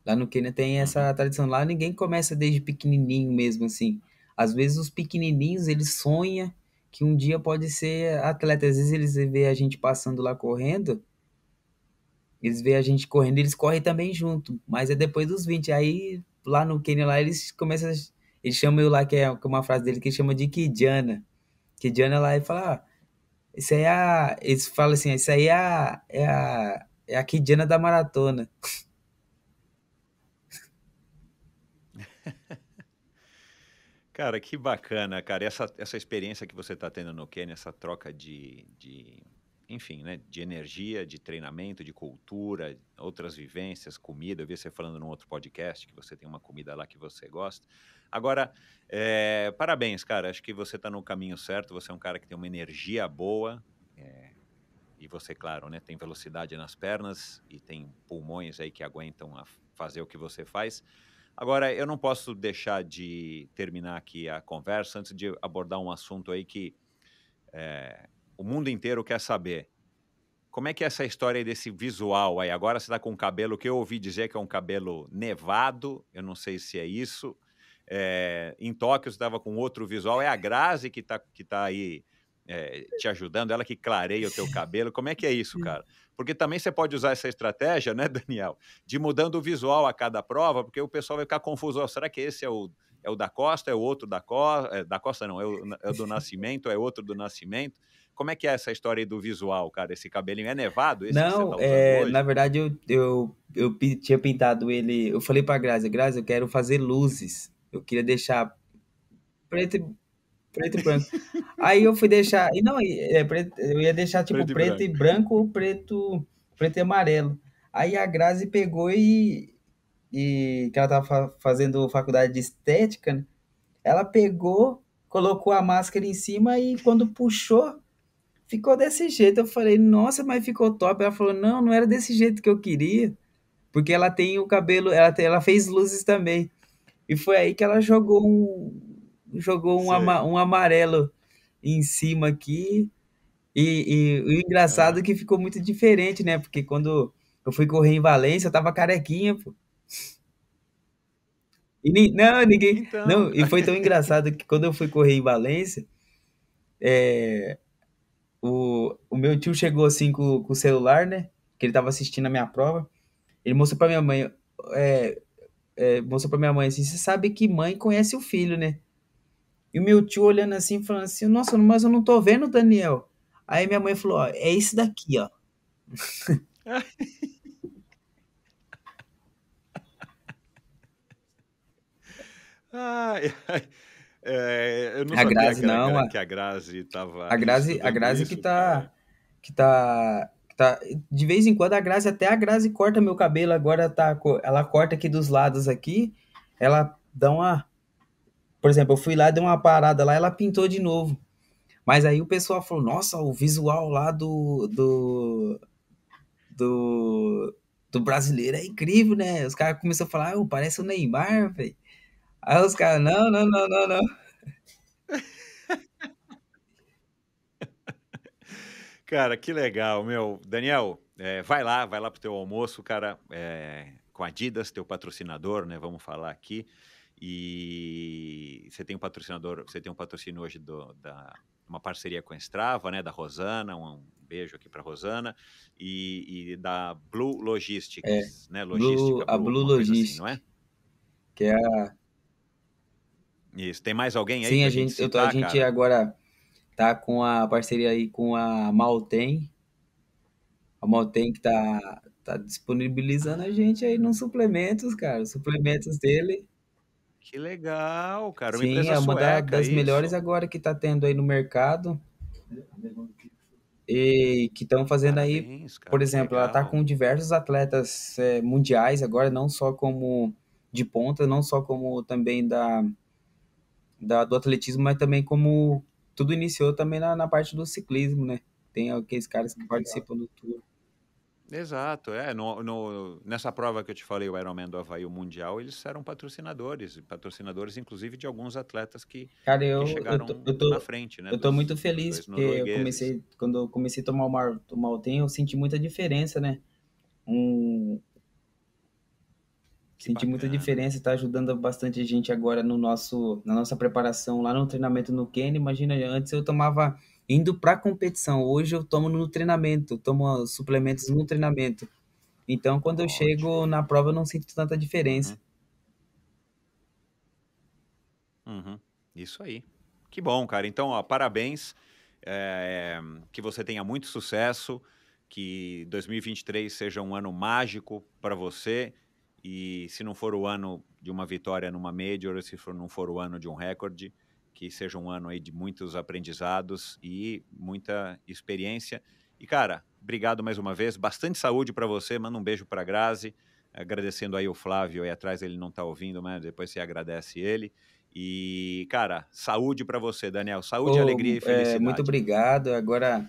Lá no Quênia tem essa uhum. tradição. Lá ninguém começa desde pequenininho mesmo, assim. Às vezes os pequenininhos, eles sonham que um dia pode ser atleta. Às vezes eles vê a gente passando lá correndo, eles vê a gente correndo, eles correm também junto, mas é depois dos 20. Aí lá no Quênia lá eles começam, eles chamam eu lá que é uma frase dele que chama de Kidiana. Kidiana lá e fala: ah, "Isso aí é a, eles falam assim, isso aí é a é a, é a Kidiana da maratona". <laughs> Cara, que bacana, cara. Essa, essa experiência que você está tendo no Quênia, essa troca de, de, enfim, né, de energia, de treinamento, de cultura, outras vivências, comida. Eu vi você falando num outro podcast que você tem uma comida lá que você gosta. Agora, é, parabéns, cara. Acho que você está no caminho certo. Você é um cara que tem uma energia boa. É, e você, claro, né, tem velocidade nas pernas e tem pulmões aí que aguentam a fazer o que você faz. Agora, eu não posso deixar de terminar aqui a conversa antes de abordar um assunto aí que é, o mundo inteiro quer saber. Como é que é essa história desse visual aí? Agora você está com um cabelo que eu ouvi dizer que é um cabelo nevado, eu não sei se é isso. É, em Tóquio você estava com outro visual, é a Grazi que está que tá aí é, te ajudando, ela que clareia o teu cabelo. Como é que é isso, cara? Porque também você pode usar essa estratégia, né, Daniel, de mudando o visual a cada prova, porque o pessoal vai ficar confuso. Oh, será que esse é o, é o da Costa, é o outro da Costa? É, da Costa não, é o, é o do Nascimento, é outro do Nascimento. Como é que é essa história aí do visual, cara? Esse cabelinho é nevado? Esse não, tá é, na verdade eu, eu, eu tinha pintado ele. Eu falei pra Grazi, Grazi, eu quero fazer luzes. Eu queria deixar preto, preto e branco. Aí eu fui deixar. E não, é, eu ia deixar tipo preto, preto e, branco. e branco ou preto, preto e amarelo. Aí a Grazi pegou e. e que ela tava fazendo faculdade de estética, né? Ela pegou, colocou a máscara em cima e quando puxou, ficou desse jeito. Eu falei, nossa, mas ficou top. Ela falou, não, não era desse jeito que eu queria. Porque ela tem o cabelo, ela, tem, ela fez luzes também. E foi aí que ela jogou um, jogou um, ama, um amarelo em cima aqui. E, e o engraçado é que ficou muito diferente, né? Porque quando eu fui correr em Valência, eu tava carequinha, pô. E, não, ninguém. Então... Não, e foi tão engraçado que quando eu fui correr em Valência, é, o, o meu tio chegou assim com, com o celular, né? Que ele tava assistindo a minha prova. Ele mostrou pra minha mãe. É, é, mostrou pra minha mãe assim: você sabe que mãe conhece o filho, né? E o meu tio olhando assim, falando assim, nossa, mas eu não tô vendo, Daniel. Aí minha mãe falou, ó, é esse daqui, ó. <laughs> ai, ai. É, eu não a Grazi que era, não, a, que a Grazi tava. A Grazi, a Grazi isso, que tá, cara. que tá, tá. De vez em quando a Grazi, até a Grazi corta meu cabelo agora, tá, ela corta aqui dos lados aqui, ela dá uma por exemplo, eu fui lá, dei uma parada lá, ela pintou de novo. Mas aí o pessoal falou, nossa, o visual lá do. do. do, do brasileiro é incrível, né? Os caras começaram a falar, oh, ah, parece o Neymar, velho. Aí os caras, não, não, não, não, não. <laughs> Cara, que legal, meu. Daniel, é, vai lá, vai lá pro teu almoço, cara, é, com a Adidas, teu patrocinador, né? Vamos falar aqui. E você tem um patrocinador, você tem um patrocínio hoje do, da uma parceria com a Strava, né, da Rosana, um, beijo aqui para Rosana e, e, da Blue Logistics, é, né, Logística, Blue, a Blue assim, Logistics, assim, não é? Que é a Isso, tem mais alguém aí? Sim, a gente, citar, tô, a gente cara? agora tá com a parceria aí com a Malten A Malten que tá tá disponibilizando a gente aí nos suplementos, cara, os suplementos dele que legal, cara. Uma Sim, é uma sueca, é das isso. melhores agora que está tendo aí no mercado. E que estão fazendo Parabéns, aí, cara, por exemplo, ela está com diversos atletas é, mundiais agora, não só como de ponta, não só como também da, da do atletismo, mas também como tudo iniciou também na, na parte do ciclismo, né? Tem aqueles caras que participam do tour. Exato, é. No, no, nessa prova que eu te falei, o Ironman do Havaí, o Mundial, eles eram patrocinadores, patrocinadores inclusive de alguns atletas que, Cara, eu, que chegaram eu tô, eu tô, na frente, né? Eu tô dos, muito feliz, porque eu comecei, quando eu comecei a tomar o, mal, tomar o tem, eu senti muita diferença, né? Um... senti muita diferença, tá ajudando bastante gente agora no nosso, na nossa preparação, lá no treinamento no Kenny. imagina, antes eu tomava indo para competição. Hoje eu tomo no treinamento, tomo ah, suplementos no treinamento. Então, quando eu Ótimo. chego na prova, eu não sinto tanta diferença. Uhum. uhum. Isso aí. Que bom, cara. Então, ó, parabéns. É, que você tenha muito sucesso, que 2023 seja um ano mágico para você. E se não for o ano de uma vitória numa Major, se for, não for o ano de um recorde, que seja um ano aí de muitos aprendizados e muita experiência. E, cara, obrigado mais uma vez. Bastante saúde para você. Manda um beijo para Grazi. Agradecendo aí o Flávio aí atrás, ele não está ouvindo, mas depois você agradece ele. E, cara, saúde para você, Daniel. Saúde, oh, alegria e felicidade. É, muito obrigado. Agora,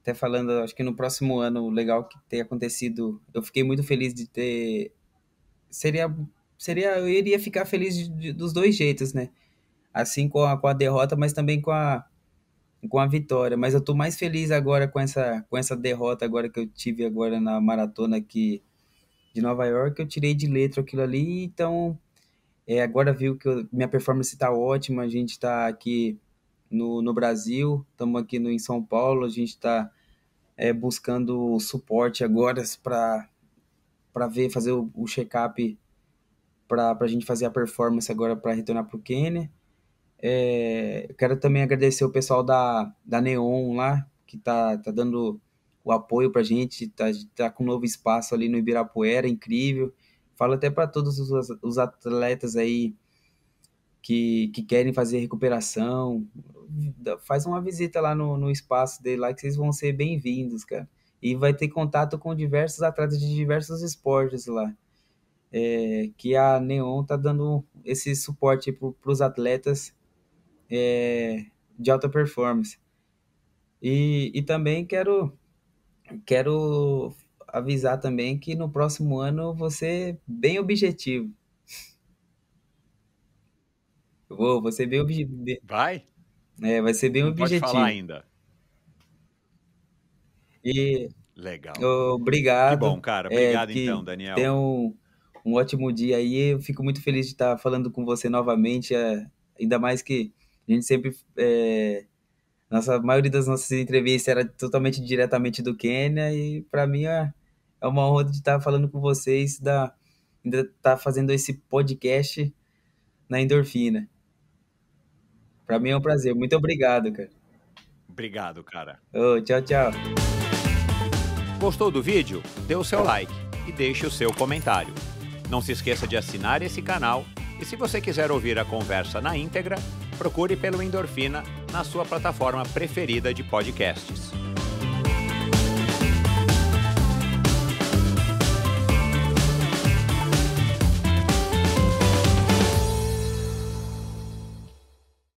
até falando, acho que no próximo ano, legal que tenha acontecido. Eu fiquei muito feliz de ter. Seria. seria eu iria ficar feliz de, de, dos dois jeitos, né? assim com a, com a derrota, mas também com a, com a vitória. Mas eu estou mais feliz agora com essa, com essa derrota agora que eu tive agora na maratona aqui de Nova York. Eu tirei de letra aquilo ali, então é, agora viu que eu, minha performance está ótima, a gente está aqui no, no Brasil, estamos aqui no, em São Paulo, a gente está é, buscando suporte agora para ver, fazer o, o check-up para a gente fazer a performance agora para retornar para o Quênia. É, eu quero também agradecer o pessoal da, da Neon lá, que tá, tá dando o apoio pra gente, tá, tá com um novo espaço ali no Ibirapuera, incrível. Falo até para todos os, os atletas aí que, que querem fazer recuperação, faz uma visita lá no, no espaço dele lá que vocês vão ser bem-vindos, cara. E vai ter contato com diversos atletas de diversos esportes lá. É, que a Neon tá dando esse suporte para os atletas é, de alta performance. E, e também quero, quero avisar também que no próximo ano você é bem objetivo. Eu vou, vou ser bem objetivo. Vai? É, vai ser bem Não objetivo. Pode falar ainda. E legal. Obrigado. Que bom, cara. É, obrigado é, então, Daniel. Tenha um, um ótimo dia aí. Eu fico muito feliz de estar falando com você novamente, é, ainda mais que a gente sempre. É, nossa, a maioria das nossas entrevistas era totalmente diretamente do Quênia e para mim é, é uma honra de estar falando com vocês, da, ainda estar tá fazendo esse podcast na endorfina. Para mim é um prazer. Muito obrigado, cara. Obrigado, cara. Oh, tchau, tchau. Gostou do vídeo? Dê o seu like e deixe o seu comentário. Não se esqueça de assinar esse canal e se você quiser ouvir a conversa na íntegra, procure pelo Endorfina na sua plataforma preferida de podcasts.